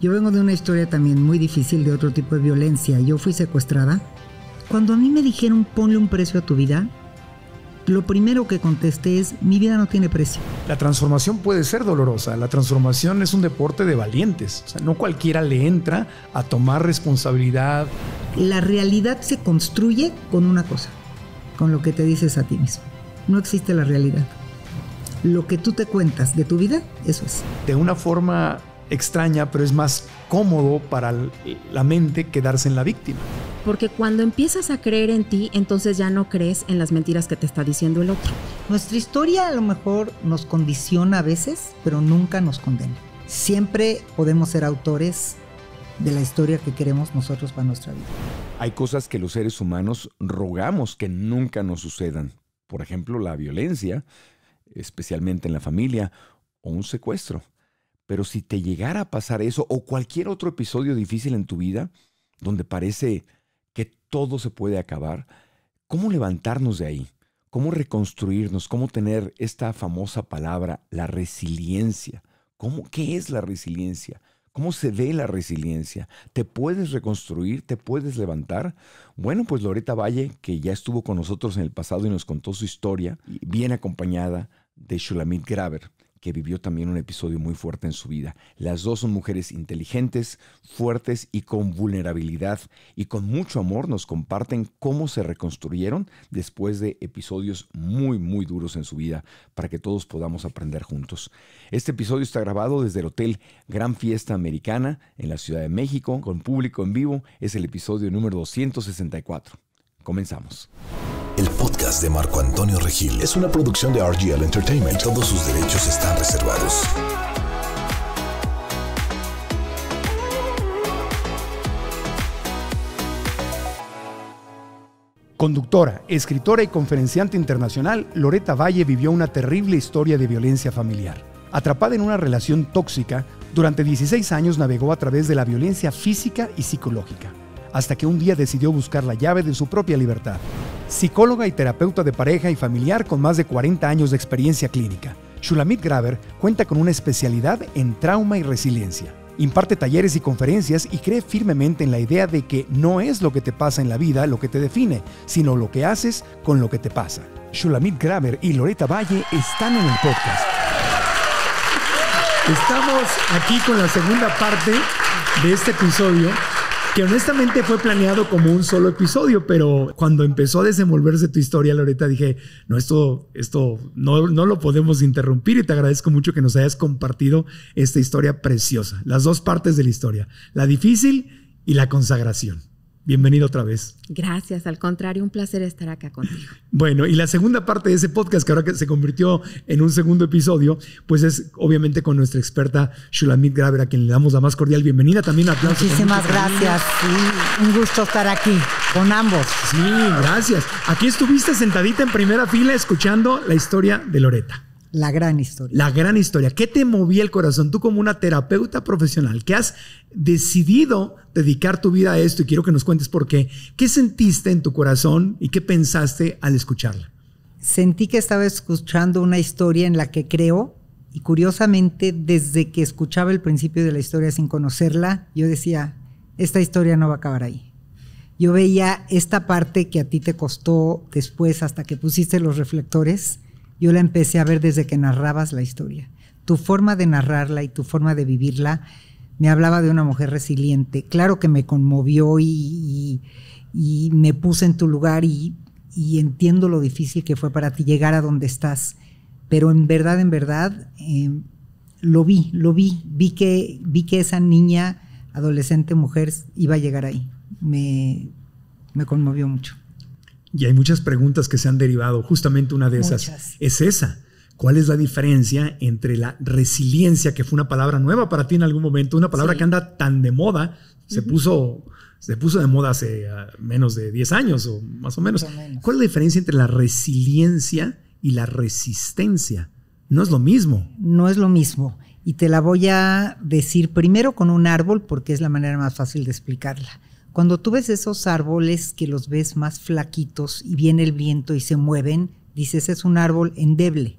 Yo vengo de una historia también muy difícil de otro tipo de violencia. Yo fui secuestrada. Cuando a mí me dijeron ponle un precio a tu vida, lo primero que contesté es, mi vida no tiene precio. La transformación puede ser dolorosa, la transformación es un deporte de valientes, o sea, no cualquiera le entra a tomar responsabilidad. La realidad se construye con una cosa, con lo que te dices a ti mismo. No existe la realidad. Lo que tú te cuentas de tu vida, eso es. De una forma extraña, pero es más cómodo para la mente quedarse en la víctima. Porque cuando empiezas a creer en ti, entonces ya no crees en las mentiras que te está diciendo el otro. Nuestra historia a lo mejor nos condiciona a veces, pero nunca nos condena. Siempre podemos ser autores de la historia que queremos nosotros para nuestra vida. Hay cosas que los seres humanos rogamos que nunca nos sucedan. Por ejemplo, la violencia, especialmente en la familia, o un secuestro. Pero si te llegara a pasar eso o cualquier otro episodio difícil en tu vida, donde parece que todo se puede acabar, ¿cómo levantarnos de ahí? ¿Cómo reconstruirnos? ¿Cómo tener esta famosa palabra, la resiliencia? ¿Cómo, ¿Qué es la resiliencia? ¿Cómo se ve la resiliencia? ¿Te puedes reconstruir? ¿Te puedes levantar? Bueno, pues Loreta Valle, que ya estuvo con nosotros en el pasado y nos contó su historia, bien acompañada de Shulamit Graver que vivió también un episodio muy fuerte en su vida. Las dos son mujeres inteligentes, fuertes y con vulnerabilidad y con mucho amor nos comparten cómo se reconstruyeron después de episodios muy muy duros en su vida para que todos podamos aprender juntos. Este episodio está grabado desde el Hotel Gran Fiesta Americana en la Ciudad de México con público en vivo. Es el episodio número 264. Comenzamos. El podcast de Marco Antonio Regil es una producción de RGL Entertainment. Todos sus derechos están reservados. Conductora, escritora y conferenciante internacional, Loreta Valle vivió una terrible historia de violencia familiar. Atrapada en una relación tóxica, durante 16 años navegó a través de la violencia física y psicológica hasta que un día decidió buscar la llave de su propia libertad. Psicóloga y terapeuta de pareja y familiar con más de 40 años de experiencia clínica, Shulamit Graver cuenta con una especialidad en trauma y resiliencia. Imparte talleres y conferencias y cree firmemente en la idea de que no es lo que te pasa en la vida lo que te define, sino lo que haces con lo que te pasa. Shulamit Graver y Loreta Valle están en el podcast. Estamos aquí con la segunda parte de este episodio que honestamente fue planeado como un solo episodio, pero cuando empezó a desenvolverse tu historia, Loreta, dije, no, esto, esto no, no lo podemos interrumpir y te agradezco mucho que nos hayas compartido esta historia preciosa, las dos partes de la historia, la difícil y la consagración. Bienvenido otra vez. Gracias, al contrario, un placer estar acá contigo. Bueno, y la segunda parte de ese podcast, que ahora que se convirtió en un segundo episodio, pues es obviamente con nuestra experta Shulamit Graver, a quien le damos la más cordial bienvenida. También aplausos. Muchísimas gracias. un gusto estar aquí con ambos. Sí, gracias. Aquí estuviste sentadita en primera fila escuchando la historia de Loreta. La gran historia. La gran historia. ¿Qué te movía el corazón? Tú como una terapeuta profesional que has decidido dedicar tu vida a esto y quiero que nos cuentes por qué. ¿Qué sentiste en tu corazón y qué pensaste al escucharla? Sentí que estaba escuchando una historia en la que creo y curiosamente desde que escuchaba el principio de la historia sin conocerla, yo decía, esta historia no va a acabar ahí yo veía esta parte que a ti te costó después hasta que pusiste los reflectores yo la empecé a ver desde que narrabas la historia. Tu forma de narrarla y tu forma de vivirla me hablaba de una mujer resiliente. Claro que me conmovió y, me puse en tu lugar y, entiendo lo difícil que fue para ti llegar a donde estás. Pero en verdad, en verdad, em, lo vi, lo vi. Vi que, vi que esa niña, adolescente, mujer, iba a llegar ahí. me conmovió mucho. Y hay muchas preguntas que se han derivado. Justamente una de esas es esa. ¿Cuál es la diferencia entre la resiliencia, que fue una palabra nueva para ti en algún momento, una palabra que anda tan de moda, se puso se puso de moda hace ah, menos de 10 años o más o menos. ¿Cuál es la diferencia entre la resiliencia y la resistencia? No es lo mismo. No es lo mismo. Y te la voy a decir primero con un árbol porque es la manera más fácil de explicarla. Cuando tú ves esos árboles que los ves más flaquitos y viene el viento y se mueven, dices, es un árbol endeble.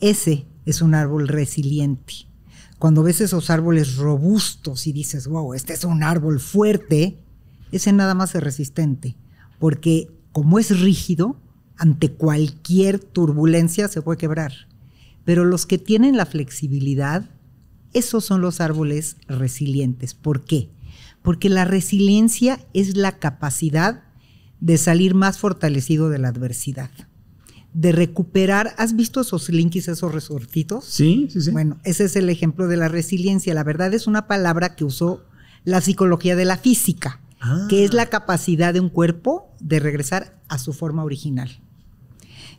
Ese es un árbol resiliente. Cuando ves esos árboles robustos y dices, wow, este es un árbol fuerte, ese nada más es resistente, porque como es rígido, ante cualquier turbulencia se puede quebrar. Pero los que tienen la flexibilidad, esos son los árboles resilientes. ¿Por qué? porque la resiliencia es la capacidad de salir más fortalecido de la adversidad, de recuperar. ¿Has visto esos slinkys, esos resortitos? Sí, sí, sí. Bueno, ese es el ejemplo de la resiliencia. La verdad es una palabra que usó la psicología de la física, ah. que es la capacidad de un cuerpo de regresar a su forma original.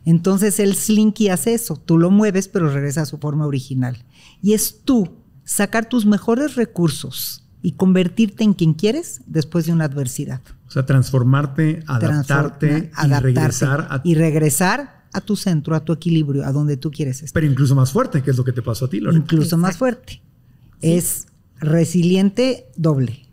Entonces el slinky hace eso, tú lo mueves pero regresa a su forma original. Y es tú sacar tus mejores recursos, y convertirte en quien quieres después de una adversidad. O sea, transformarte, adaptarte, y regresar a y regresar a tu centro, a tu equilibrio, a donde tú quieres estar. Pero incluso más fuerte, que es lo que te pasó a ti, Lorena. Incluso más fuerte. Es resiliente doble,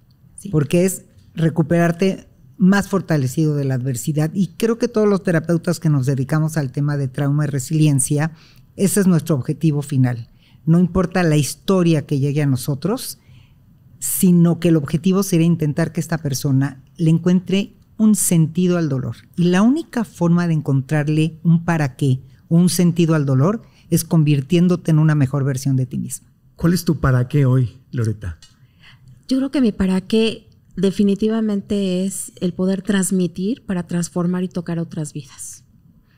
porque es recuperarte más fortalecido de la adversidad. Y creo que todos los terapeutas que nos dedicamos al tema de trauma y resiliencia, ese es nuestro objetivo final. No importa la historia que llegue a nosotros, sino que el objetivo sería intentar que esta persona le encuentre un sentido al dolor. Y la única forma de encontrarle un para qué un sentido al dolor es convirtiéndote en una mejor versión de ti misma. ¿Cuál es tu para qué hoy, Loreta? Yo creo que mi para qué definitivamente es el poder transmitir para transformar y tocar otras vidas.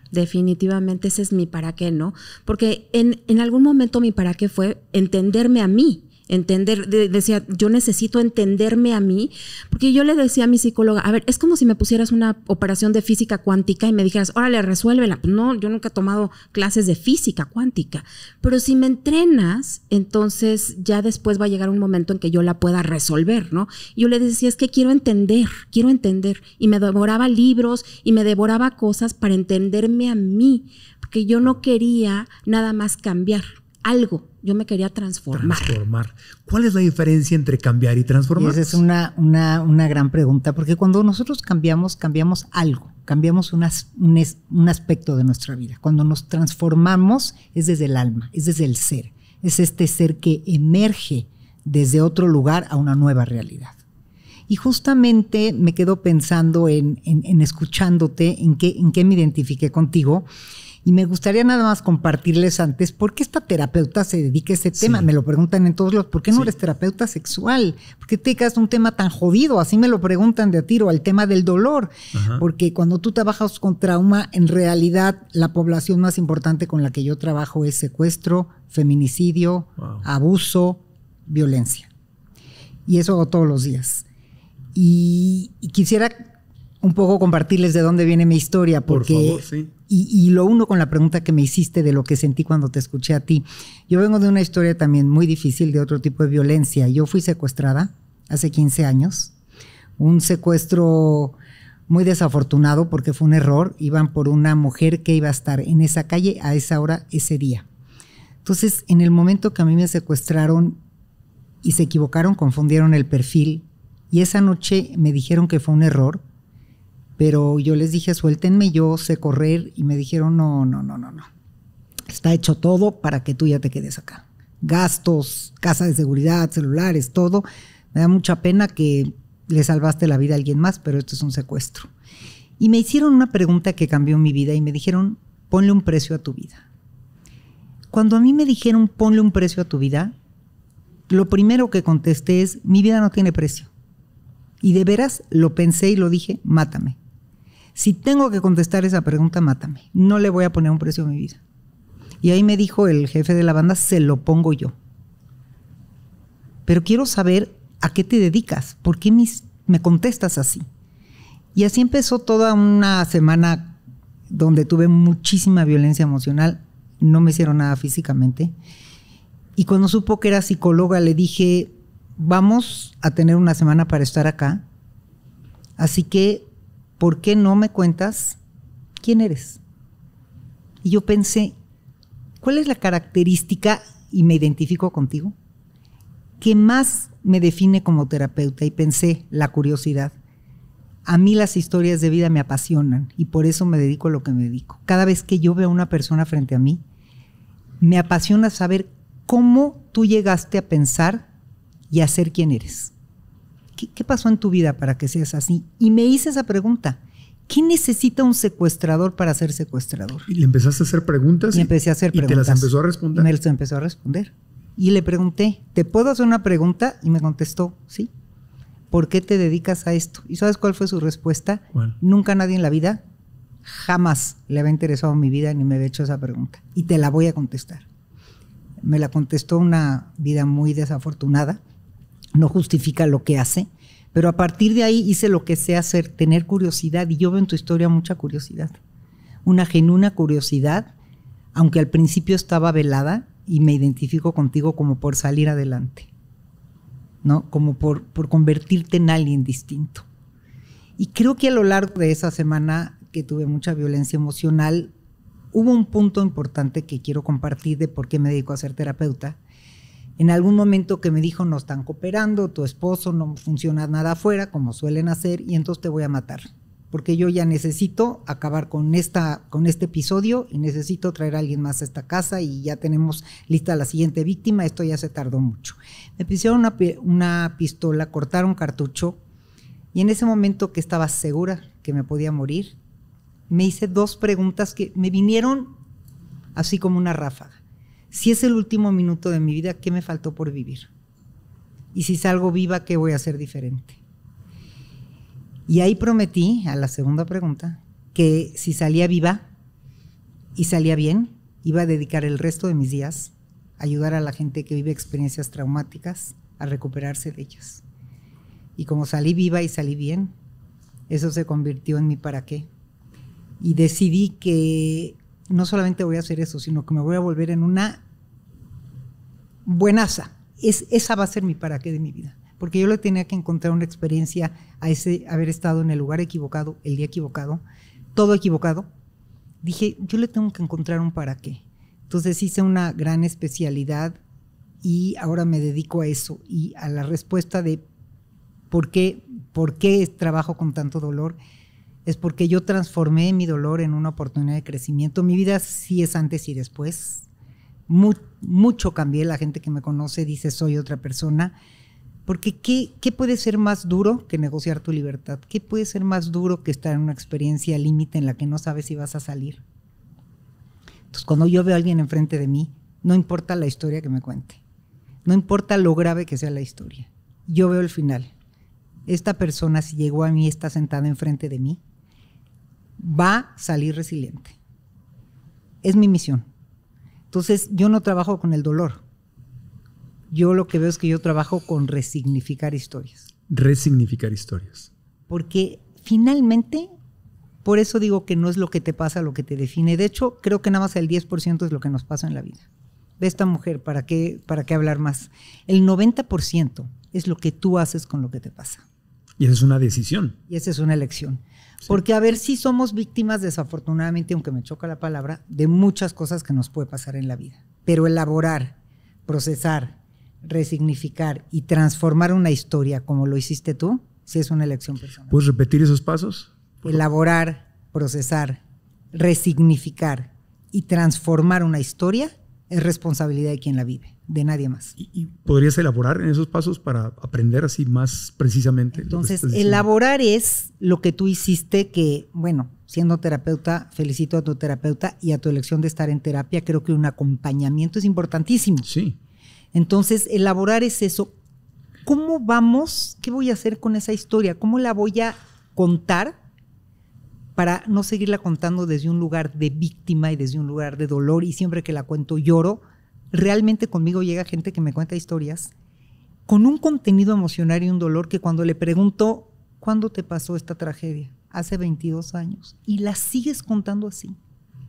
Definitivamente ese es mi para qué, ¿no? Porque en algún momento mi para qué fue entenderme a mí Entender, decía, yo necesito entenderme a mí, porque yo le decía a mi psicóloga, a ver, es como si me pusieras una operación de física cuántica y me dijeras, órale, resuélvela. Pues no, yo nunca he tomado clases de física cuántica, pero si me entrenas, entonces ya después va a llegar un momento en que yo la pueda resolver, ¿no? Yo le decía, es que quiero entender, quiero entender, y me devoraba libros y me devoraba cosas para entenderme a mí, porque yo no quería nada más cambiar, algo, yo me quería transformar. Transformar. ¿Cuál es la diferencia entre cambiar y transformar? esa es una, una, una, gran pregunta, porque cuando nosotros cambiamos, cambiamos algo, cambiamos unas, un, un aspecto de nuestra vida. Cuando nos transformamos es desde el alma, es desde el ser, es este ser que emerge desde otro lugar a una nueva realidad. Y justamente me quedo pensando en, en, escuchándote, en qué, en qué me identifiqué contigo. Y me gustaría nada más compartirles antes por qué esta terapeuta se dedica a ese tema. Me lo preguntan en todos los, ¿por qué no eres terapeuta sexual? ¿Por qué te dedicas a un tema tan jodido? Así me lo preguntan de a tiro, al tema del dolor. Porque cuando tú trabajas con trauma, en realidad la población más importante con la que yo trabajo es secuestro, feminicidio, abuso, violencia. Y eso hago todos los días. y, quisiera un poco compartirles de dónde viene mi historia, porque Por favor, sí y, lo uno con la pregunta que me hiciste de lo que sentí cuando te escuché a ti. Yo vengo de una historia también muy difícil de otro tipo de violencia. Yo fui secuestrada hace 15 años. Un secuestro muy desafortunado porque fue un error. Iban por una mujer que iba a estar en esa calle a esa hora ese día. Entonces, en el momento que a mí me secuestraron y se equivocaron, confundieron el perfil y esa noche me dijeron que fue un error pero yo les dije, suéltenme, yo sé correr y me dijeron, no, no, no, no, no. Está hecho todo para que tú ya te quedes acá. Gastos, casa de seguridad, celulares, todo. Me da mucha pena que le salvaste la vida a alguien más, pero esto es un secuestro. Y me hicieron una pregunta que cambió mi vida y me dijeron, ponle un precio a tu vida. Cuando a mí me dijeron, ponle un precio a tu vida, lo primero que contesté es, mi vida no tiene precio. Y de veras lo pensé y lo dije, mátame si tengo que contestar esa pregunta, mátame. No le voy a poner un precio a mi vida. Y ahí me dijo el jefe de la banda, se lo pongo yo. Pero quiero saber a qué te dedicas, por qué me contestas así. Y así empezó toda una semana donde tuve muchísima violencia emocional, no me hicieron nada físicamente. Y cuando supo que era psicóloga, le dije, vamos a tener una semana para estar acá. Así que ¿por qué no me cuentas quién eres? Y yo pensé, ¿cuál es la característica, y me identifico contigo, que más me define como terapeuta? Y pensé, la curiosidad. A mí las historias de vida me apasionan y por eso me dedico a lo que me dedico. Cada vez que yo veo a una persona frente a mí, me apasiona saber cómo tú llegaste a pensar y a ser quien eres. ¿qué, pasó en tu vida para que seas así? Y me hice esa pregunta. ¿Qué necesita un secuestrador para ser secuestrador? Y le empezaste a hacer preguntas. Y empecé a hacer preguntas. Y te las empezó a responder. Y me empezó a responder. Y le pregunté, ¿te puedo hacer una pregunta? Y me contestó, sí. ¿Por qué te dedicas a esto? ¿Y sabes cuál fue su respuesta? Nunca nadie en la vida, jamás le había interesado mi vida ni me había hecho esa pregunta. Y te la voy a contestar. Me la contestó una vida muy desafortunada no justifica lo que hace, pero a partir de ahí hice lo que sé hacer, tener curiosidad, y yo veo en tu historia mucha curiosidad, una genuina curiosidad, aunque al principio estaba velada y me identifico contigo como por salir adelante, ¿no? Como por, por convertirte en alguien distinto. Y creo que a lo largo de esa semana que tuve mucha violencia emocional, hubo un punto importante que quiero compartir de por qué me dedico a ser terapeuta, en algún momento que me dijo no están cooperando, tu esposo no funciona nada afuera como suelen hacer y entonces te voy a matar, porque yo ya necesito acabar con, esta, con este episodio y necesito traer a alguien más a esta casa y ya tenemos lista la siguiente víctima, esto ya se tardó mucho. Me pusieron una, una pistola, cortaron cartucho y en ese momento que estaba segura que me podía morir, me hice dos preguntas que me vinieron así como una ráfaga si es el último minuto de mi vida, ¿qué me faltó por vivir? Y si salgo viva, ¿qué voy a hacer diferente? Y ahí prometí, a la segunda pregunta, que si salía viva y salía bien, iba a dedicar el resto de mis días a ayudar a la gente que vive experiencias traumáticas a recuperarse de ellas. Y como salí viva y salí bien, eso se convirtió en mi para qué. Y decidí que no solamente voy a hacer eso, sino que me voy a volver en una buenaza. Es, esa va a ser mi para qué de mi vida. Porque yo le tenía que encontrar una experiencia a ese haber estado en el lugar equivocado, el día equivocado, todo equivocado. Dije, yo le tengo que encontrar un para qué. Entonces hice una gran especialidad y ahora me dedico a eso y a la respuesta de por qué, por qué trabajo con tanto dolor es porque yo transformé mi dolor en una oportunidad de crecimiento. Mi vida sí es antes y después mucho cambié, la gente que me conoce dice soy otra persona, porque ¿qué, ¿qué puede ser más duro que negociar tu libertad? ¿Qué puede ser más duro que estar en una experiencia límite en la que no sabes si vas a salir? Entonces, cuando yo veo a alguien enfrente de mí, no importa la historia que me cuente, no importa lo grave que sea la historia, yo veo el final. Esta persona, si llegó a mí, está sentada enfrente de mí, va a salir resiliente. Es mi misión. Entonces, yo no trabajo con el dolor. Yo lo que veo es que yo trabajo con resignificar historias. Resignificar historias. Porque finalmente, por eso digo que no es lo que te pasa lo que te define. De hecho, creo que nada más el 10% es lo que nos pasa en la vida. De esta mujer, ¿para qué, para qué hablar más? El 90% es lo que tú haces con lo que te pasa. Y esa es una decisión. Y esa es una elección. Porque a ver si somos víctimas, desafortunadamente, aunque me choca la palabra, de muchas cosas que nos puede pasar en la vida. Pero elaborar, procesar, resignificar y transformar una historia como lo hiciste tú, sí es una elección personal. ¿Puedes repetir esos pasos? Elaborar, procesar, resignificar y transformar una historia es responsabilidad de quien la vive de nadie más. ¿Y, podrías elaborar en esos pasos para aprender así más precisamente? Entonces, pues, pues, elaborar es lo que tú hiciste que, bueno, siendo terapeuta, felicito a tu terapeuta y a tu elección de estar en terapia. Creo que un acompañamiento es importantísimo. Sí. Entonces, elaborar es eso. ¿Cómo vamos? ¿Qué voy a hacer con esa historia? ¿Cómo la voy a contar para no seguirla contando desde un lugar de víctima y desde un lugar de dolor? Y siempre que la cuento lloro realmente conmigo llega gente que me cuenta historias con un contenido emocional y un dolor que cuando le pregunto, ¿cuándo te pasó esta tragedia? Hace 22 años. Y la sigues contando así.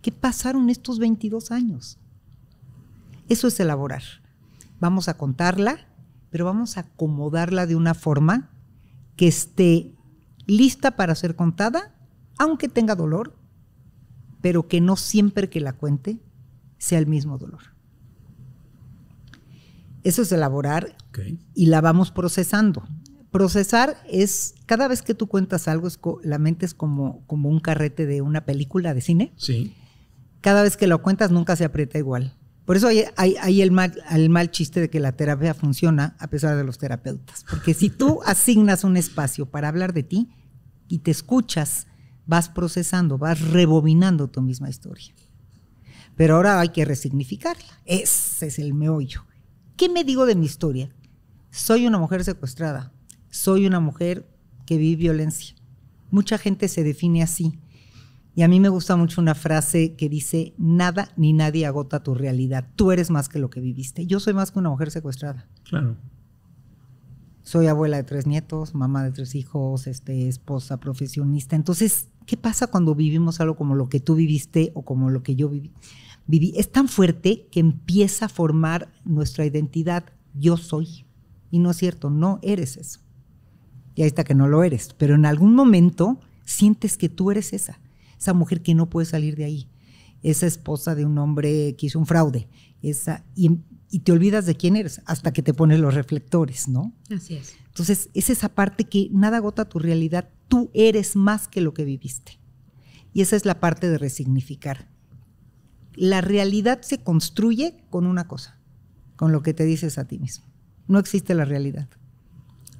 ¿Qué pasaron estos 22 años? Eso es elaborar. Vamos a contarla, pero vamos a acomodarla de una forma que esté lista para ser contada, aunque tenga dolor, pero que no siempre que la cuente sea el mismo dolor. Eso es elaborar y la vamos procesando. Procesar es, cada vez que tú cuentas algo, es la mente es como, como un carrete de una película de cine. Sí. Cada vez que lo cuentas nunca se aprieta igual. Por eso hay, el, mal, el, mal, chiste de que la terapia funciona a pesar de los terapeutas. Porque si tú asignas un espacio para hablar de ti y te escuchas, vas procesando, vas rebobinando tu misma historia. Pero ahora hay que resignificarla. Ese es el meollo. ¿Qué me digo de mi historia? Soy una mujer secuestrada, soy una mujer que vive violencia. Mucha gente se define así. Y a mí me gusta mucho una frase que dice, nada ni nadie agota tu realidad, tú eres más que lo que viviste. Yo soy más que una mujer secuestrada. Claro. Soy abuela de tres nietos, mamá de tres hijos, este, esposa, profesionista. Entonces, ¿qué pasa cuando vivimos algo como lo que tú viviste o como lo que yo viví? es tan fuerte que empieza a formar nuestra identidad. Yo soy. Y no es cierto, no eres eso. Y ahí está que no lo eres. Pero en algún momento sientes que tú eres esa, esa mujer que no puede salir de ahí, esa esposa de un hombre que hizo un fraude, esa, y, te olvidas de quién eres hasta que te pones los reflectores, ¿no? Así es. Entonces, es esa parte que nada agota tu realidad, tú eres más que lo que viviste. Y esa es la parte de resignificar. La realidad se construye con una cosa, con lo que te dices a ti mismo. No existe la realidad.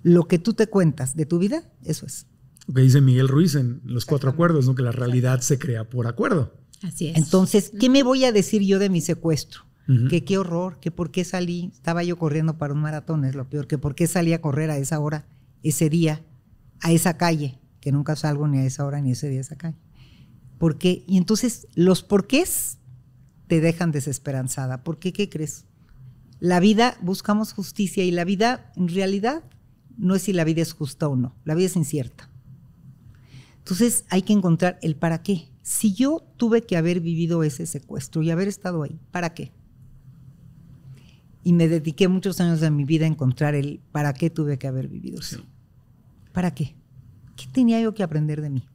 Lo que tú te cuentas de tu vida, eso es. Lo que dice Miguel Ruiz en Los Cuatro Acuerdos, ¿no? que la realidad se crea por acuerdo. Así es. Entonces, ¿qué me voy a decir yo de mi secuestro? Que qué horror, que por qué salí, estaba yo corriendo para un maratón, es lo peor, que por qué salí a correr a esa hora, ese día, a esa calle, que nunca salgo ni a esa hora ni ese día a esa calle. ¿Por qué? Y entonces, los porqués te dejan desesperanzada. Porque, ¿qué crees? La vida, buscamos justicia y la vida en realidad no es si la vida es justa o no, la vida es incierta. Entonces hay que encontrar el para qué. Si yo tuve que haber vivido ese secuestro y haber estado ahí, ¿para qué? Y me dediqué muchos años de mi vida a encontrar el para qué tuve que haber vivido. eso. ¿Para qué? ¿Qué tenía yo que aprender de mí?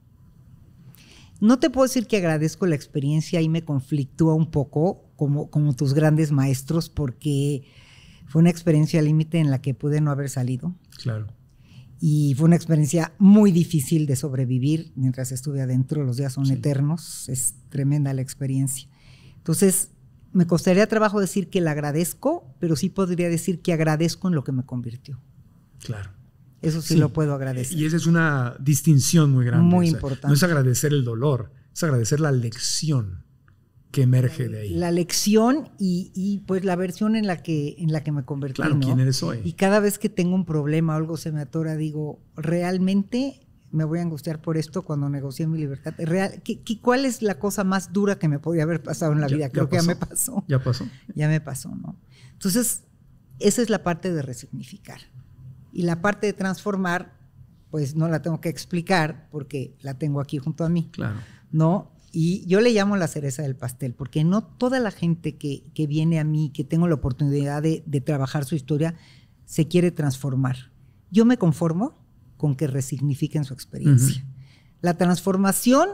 No te puedo decir que agradezco la experiencia y me conflictúa un poco como, como tus grandes maestros porque fue una experiencia límite en la que pude no haber salido. Claro. Y fue una experiencia muy difícil de sobrevivir mientras estuve adentro, los días son eternos, es tremenda la experiencia. Entonces, me costaría trabajo decir que la agradezco, pero sí podría decir que agradezco en lo que me convirtió. Claro. Eso sí, lo puedo agradecer. Y esa es una distinción muy grande. Muy importante. No es agradecer el dolor, es agradecer la lección que emerge de ahí. La lección y, pues la versión en la que, en la que me convertí. Claro, quién eres hoy. Y cada vez que tengo un problema o algo se me atora, digo, realmente me voy a angustiar por esto cuando negocié mi libertad. ¿qué, cuál es la cosa más dura que me podía haber pasado en la vida? Creo que ya me pasó. Ya pasó. Ya me pasó, ¿no? Entonces, esa es la parte de resignificar. Y la parte de transformar, pues no la tengo que explicar porque la tengo aquí junto a mí. Claro. ¿No? Y yo le llamo la cereza del pastel, porque no toda la gente que, viene a mí, que tengo la oportunidad de, trabajar su historia, se quiere transformar. Yo me conformo con que resignifiquen su experiencia. La transformación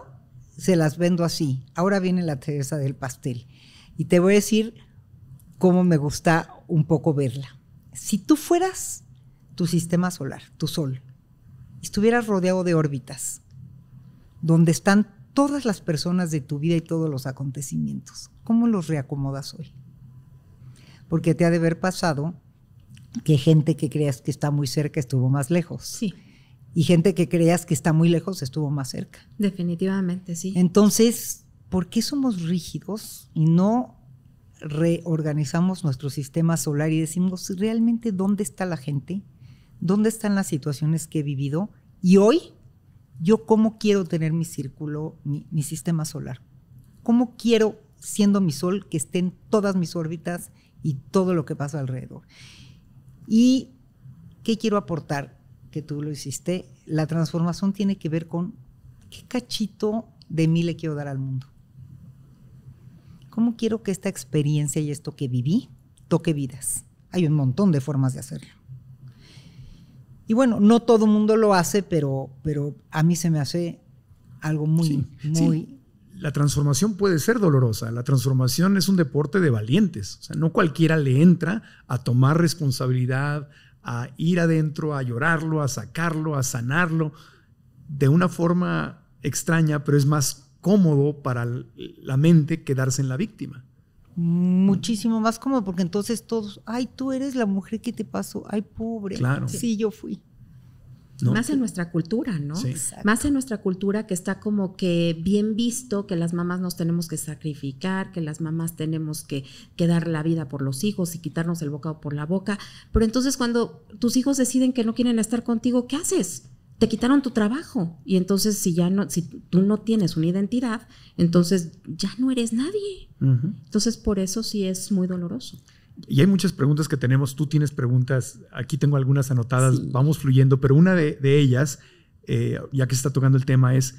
se las vendo así. Ahora viene la cereza del pastel. Y te voy a decir cómo me gusta un poco verla. Si tú fueras tu sistema solar, tu Sol, estuvieras rodeado de órbitas, donde están todas las personas de tu vida y todos los acontecimientos. ¿Cómo los reacomodas hoy? Porque te ha de haber pasado que gente que creas que está muy cerca estuvo más lejos. Sí. Y gente que creas que está muy lejos estuvo más cerca. Definitivamente, sí. Entonces, ¿por qué somos rígidos y no reorganizamos nuestro sistema solar y decimos realmente dónde está la gente? dónde están las situaciones que he vivido y hoy yo cómo quiero tener mi círculo, mi, sistema solar. ¿Cómo quiero, siendo mi sol, que estén todas mis órbitas y todo lo que pasa alrededor? ¿Y qué quiero aportar? Que tú lo hiciste. La transformación tiene que ver con qué cachito de mí le quiero dar al mundo. ¿Cómo quiero que esta experiencia y esto que viví toque vidas? Hay un montón de formas de hacerlo. Y bueno, no todo el mundo lo hace, pero, pero a mí se me hace algo muy, muy... La transformación puede ser dolorosa. La transformación es un deporte de valientes. O sea, no cualquiera le entra a tomar responsabilidad, a ir adentro, a llorarlo, a sacarlo, a sanarlo de una forma extraña, pero es más cómodo para la mente quedarse en la víctima muchísimo más cómodo, porque entonces todos, ay, tú eres la mujer que te pasó, ay, pobre. Claro. Sí, yo fui. más en nuestra cultura, ¿no? Más en nuestra cultura que está como que bien visto que las mamás nos tenemos que sacrificar, que las mamás tenemos que, que, dar la vida por los hijos y quitarnos el bocado por la boca. Pero entonces cuando tus hijos deciden que no quieren estar contigo, ¿qué haces? te quitaron tu trabajo y entonces si ya no si tú no tienes una identidad entonces ya no eres nadie entonces por eso sí es muy doloroso y hay muchas preguntas que tenemos tú tienes preguntas aquí tengo algunas anotadas vamos fluyendo pero una de, ellas eh, ya que se está tocando el tema es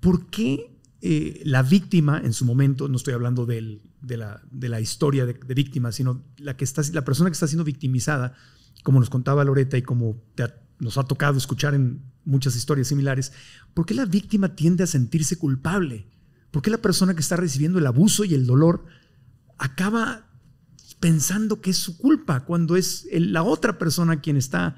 por qué eh, la víctima en su momento no estoy hablando de, la, historia de, víctima sino la que está la persona que está siendo victimizada como nos contaba Loreta y como te, nos ha tocado escuchar en muchas historias similares, ¿por qué la víctima tiende a sentirse culpable? ¿Por qué la persona que está recibiendo el abuso y el dolor acaba pensando que es su culpa cuando es la otra persona quien está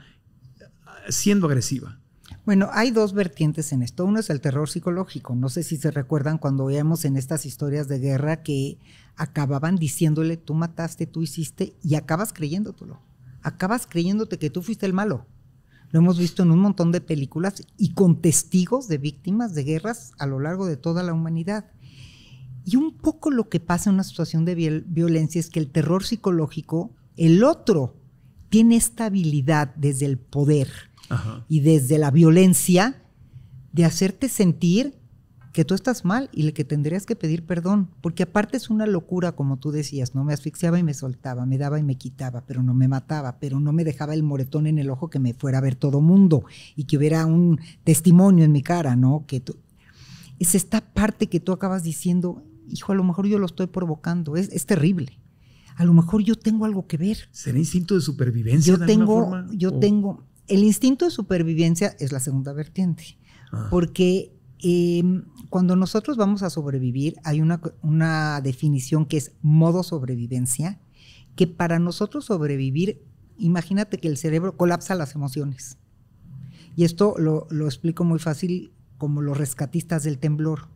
ah, siendo agresiva? Bueno, hay dos vertientes en esto. Uno es el terror psicológico. No sé si se recuerdan cuando veíamos en estas historias de guerra que acababan diciéndole, tú mataste, tú hiciste, y acabas creyéndotelo. Acabas creyéndote que tú fuiste el malo. Lo hemos visto en un montón de películas y con testigos de víctimas de guerras a lo largo de toda la humanidad. Y un poco lo que pasa en una situación de violencia es que el terror psicológico, el otro, tiene esta habilidad desde el poder y desde la violencia de hacerte sentir que tú estás mal y le que tendrías que pedir perdón, porque aparte es una locura, como tú decías, ¿no? Me asfixiaba y me soltaba, me daba y me quitaba, pero no me mataba, pero no me dejaba el moretón en el ojo que me fuera a ver todo mundo y que hubiera un testimonio en mi cara, ¿no? Que tú... es esta parte que tú acabas diciendo, hijo, a lo mejor yo lo estoy provocando, es, es terrible. A lo mejor yo tengo algo que ver. ¿Será instinto de supervivencia? Yo tengo, yo tengo, el instinto de supervivencia es la segunda vertiente, ah. porque Mm, cuando nosotros vamos a sobrevivir, hay una, definición que es modo sobrevivencia, que para nosotros sobrevivir, imagínate que el cerebro colapsa las emociones. Y esto lo, explico muy fácil como los rescatistas del temblor.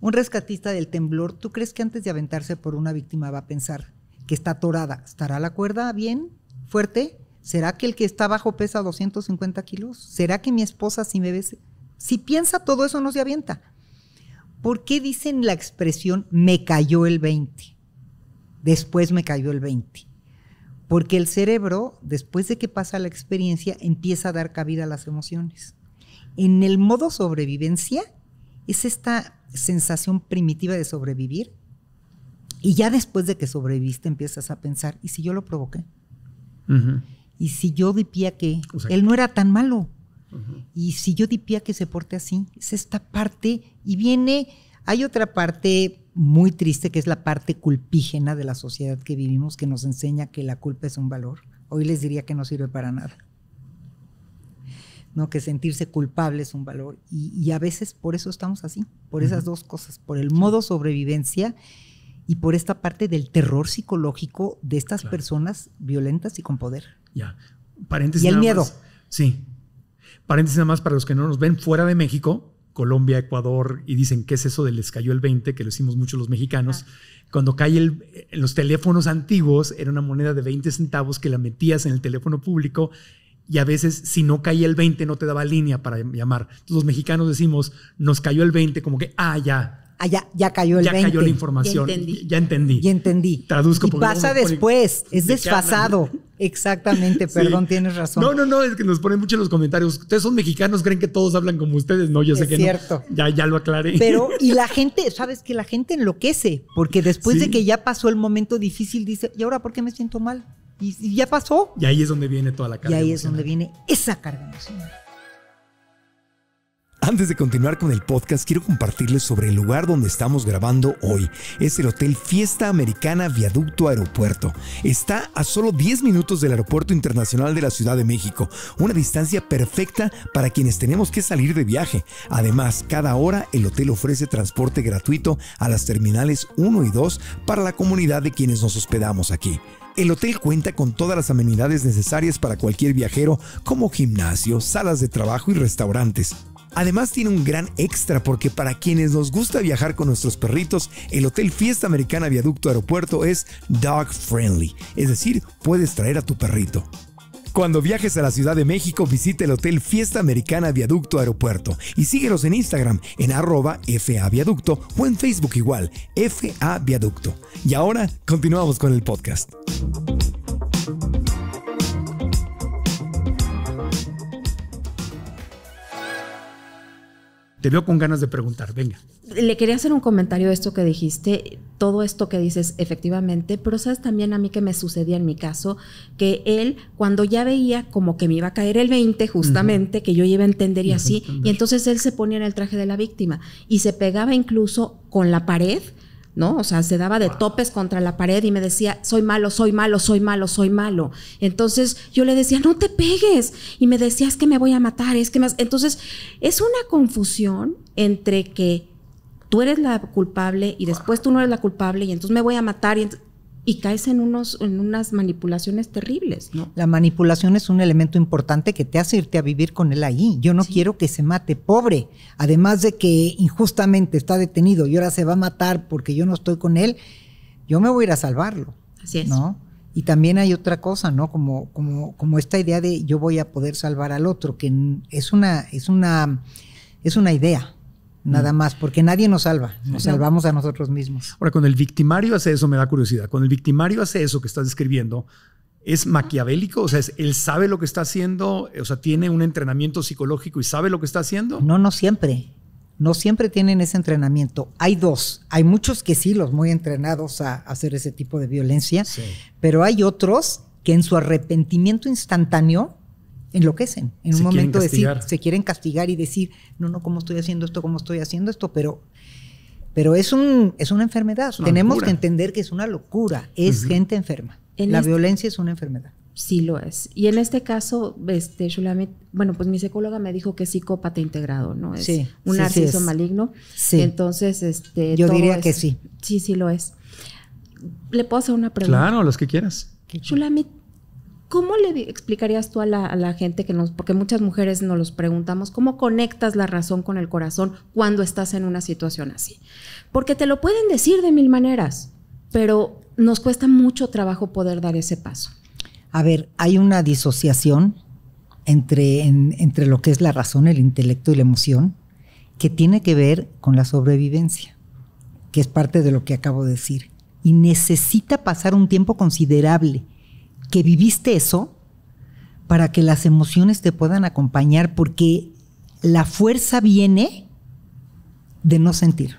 Un rescatista del temblor, ¿tú crees que antes de aventarse por una víctima va a pensar que está atorada? ¿Estará la cuerda bien, fuerte? ¿Será que el que está bajo pesa 250 kilos? ¿Será que mi esposa si me si piensa todo eso, no se avienta. ¿Por qué dicen la expresión me cayó el 20? Después me cayó el 20. Porque el cerebro, después de que pasa la experiencia, empieza a dar cabida a las emociones. En el modo sobrevivencia es esta sensación primitiva de sobrevivir. Y ya después de que sobreviviste empiezas a pensar, ¿y si yo lo provoqué? ¿Y si yo dipía qué? Él no era tan malo. Y si yo dipía que se porte así, es esta parte y viene, hay otra parte muy triste que es la parte culpígena de la sociedad que vivimos que nos enseña que la culpa es un valor. Hoy les diría que no sirve para nada. ¿no? que sentirse culpable es un valor. Y, a veces por eso estamos así, por esas dos cosas, por el modo sobrevivencia y por esta parte del terror psicológico de estas personas violentas y con poder. Ya, paréntesis. Y el miedo. Sí, Paréntesis nada más para los que no nos ven fuera de México, Colombia, Ecuador, y dicen, ¿qué es eso de les cayó el 20? Que lo hicimos mucho los mexicanos. Cuando cae en los teléfonos antiguos, era una moneda de 20 centavos que la metías en el teléfono público y a veces si no caía el 20 no te daba línea para llamar. Entonces, los mexicanos decimos, nos cayó el 20, como que, ah, ya, Ah, ya, cayó el ya cayó la información. Ya entendí. Ya entendí. Traduzco. Y pasa después, es desfasado. Exactamente, perdón, tienes razón. No, no, no, es que nos ponen mucho en los comentarios. Ustedes son mexicanos, creen que todos hablan como ustedes. No, yo sé que cierto. Ya, ya lo aclaré. Pero, y la gente, sabes que la gente enloquece, porque después de que ya pasó el momento difícil, dice, ¿y ahora por qué me siento mal? Y, ya pasó. Y ahí es donde viene toda la carga. Y ahí es donde viene esa carga emocional. Antes de continuar con el podcast, quiero compartirles sobre el lugar donde estamos grabando hoy. Es el Hotel Fiesta Americana Viaducto Aeropuerto. Está a solo 10 minutos del Aeropuerto Internacional de la Ciudad de México, una distancia perfecta para quienes tenemos que salir de viaje. Además, cada hora el hotel ofrece transporte gratuito a las terminales 1 y 2 para la comunidad de quienes nos hospedamos aquí. El hotel cuenta con todas las amenidades necesarias para cualquier viajero, como gimnasio, salas de trabajo y restaurantes. Además tiene un gran extra porque para quienes nos gusta viajar con nuestros perritos, el Hotel Fiesta Americana Viaducto Aeropuerto es dog friendly, es decir, puedes traer a tu perrito. Cuando viajes a la Ciudad de México, visita el Hotel Fiesta Americana Viaducto Aeropuerto y síguenos en Instagram en arroba FA Viaducto o en Facebook igual, FA Viaducto. Y ahora continuamos con el podcast. Te veo con ganas de preguntar, venga. Le quería hacer un comentario de esto que dijiste, todo esto que dices efectivamente, pero sabes también a mí que me sucedía en mi caso, que él cuando ya veía como que me iba a caer el 20 justamente, que yo iba a entender y así, y entonces él se ponía en el traje de la víctima y se pegaba incluso con la pared ¿no? O sea, se daba de topes contra la pared y me decía, soy malo, soy malo, soy malo, soy malo. Entonces yo le decía, no te pegues. Y me decía, es que me voy a matar, es que más. Entonces es una confusión entre que tú eres la culpable y después tú no eres la culpable y entonces me voy a matar. Y entonces y caes en, unos, en unas manipulaciones terribles. ¿no? La manipulación es un elemento importante que te hace irte a vivir con él ahí. Yo no quiero que se mate, pobre. Además de que injustamente está detenido y ahora se va a matar porque yo no estoy con él, yo me voy a ir a salvarlo. Así es. ¿no? Y también hay otra cosa, ¿no? Como, como, como esta idea de yo voy a poder salvar al otro, que es una, es una, es una idea nada más, porque nadie nos salva, nos salvamos a nosotros mismos. Ahora, cuando el victimario hace eso, me da curiosidad, cuando el victimario hace eso que estás describiendo, ¿es maquiavélico? O sea, ¿él sabe lo que está haciendo? O sea, ¿tiene un entrenamiento psicológico y sabe lo que está haciendo? No, no siempre. No siempre tienen ese entrenamiento. Hay dos. Hay muchos que sí, los muy entrenados a hacer ese tipo de violencia, pero hay otros que en su arrepentimiento instantáneo enloquecen en un momento decir, se quieren castigar y decir, no, no, ¿cómo estoy haciendo esto? ¿Cómo estoy haciendo esto? Pero, pero es, un, es una enfermedad. Tenemos que entender que es una locura. Es gente enferma. la este violencia es una enfermedad. Sí lo es. Y en este caso, este, Shulamit, bueno, pues mi psicóloga me dijo que es psicópata integrado, ¿no? Es un narciso maligno. Sí. Entonces, este... Yo diría que sí. Sí, sí lo es. ¿Le puedo hacer una pregunta? Claro, los que quieras. Shulamit, ¿Cómo le explicarías tú a la, gente que nos, porque muchas mujeres nos los preguntamos, cómo conectas la razón con el corazón cuando estás en una situación así? Porque te lo pueden decir de mil maneras, pero nos cuesta mucho trabajo poder dar ese paso. A ver, hay una disociación entre, entre lo que es la razón, el intelecto y la emoción, que tiene que ver con la sobrevivencia, que es parte de lo que acabo de decir. Y necesita pasar un tiempo considerable que viviste eso para que las emociones te puedan acompañar, porque la fuerza viene de no sentir,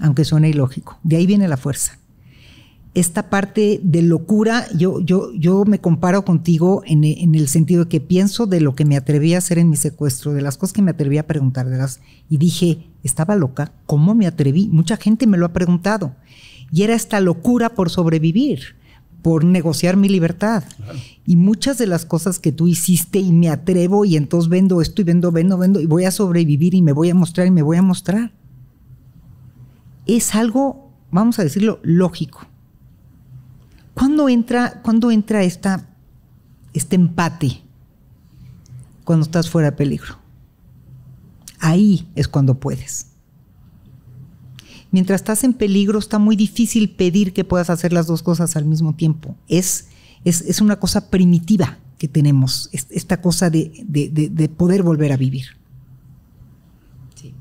aunque suene ilógico. De ahí viene la fuerza. Esta parte de locura, yo, yo, yo me comparo contigo en, el sentido de que pienso de lo que me atreví a hacer en mi secuestro, de las cosas que me atreví a preguntar, de las, y dije, estaba loca, ¿cómo me atreví? Mucha gente me lo ha preguntado. Y era esta locura por sobrevivir por negociar mi libertad. Y muchas de las cosas que tú hiciste y me atrevo y entonces vendo esto y vendo, vendo, vendo y voy a sobrevivir y me voy a mostrar y me voy a mostrar. Es algo, vamos a decirlo, lógico. ¿Cuándo entra, cuando entra esta, este empate? Cuando estás fuera de peligro. Ahí es cuando puedes mientras estás en peligro está muy difícil pedir que puedas hacer las dos cosas al mismo tiempo. Es, es, es una cosa primitiva que tenemos, esta cosa de, de, de, de poder volver a vivir. Sí.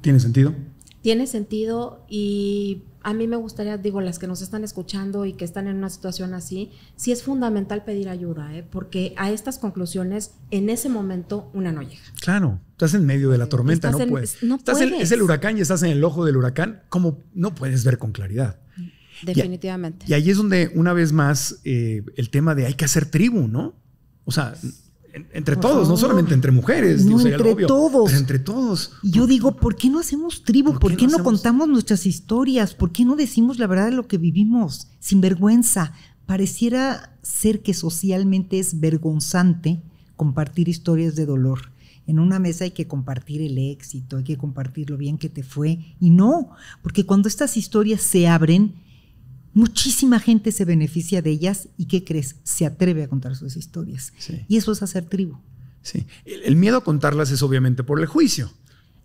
¿Tiene sentido? Tiene sentido y a mí me gustaría, digo, las que nos están escuchando y que están en una situación así, sí es fundamental pedir ayuda, ¿eh? porque a estas conclusiones en ese momento una no llega. Claro, estás en medio de la eh, tormenta, no, puedes. no, es el huracán y estás en el ojo del huracán, como no puedes ver con claridad. Definitivamente. Y, ahí es donde, una vez más, eh, el tema de hay que hacer tribu, ¿no? O sea, entre todos, no solamente entre mujeres. entre todos. Entre todos. Y yo digo, ¿por qué no hacemos tribu? ¿Por, qué, no, contamos nuestras historias? ¿Por qué no decimos la verdad de lo que vivimos? Sin vergüenza. Pareciera ser que socialmente es vergonzante compartir historias de dolor. En una mesa hay que compartir el éxito, hay que compartir lo bien que te fue. Y no, porque cuando estas historias se abren, Muchísima gente se beneficia de ellas y ¿qué crees? Se atreve a contar sus historias. Y eso es hacer tribu. Sí. El, miedo a contarlas es obviamente por el juicio.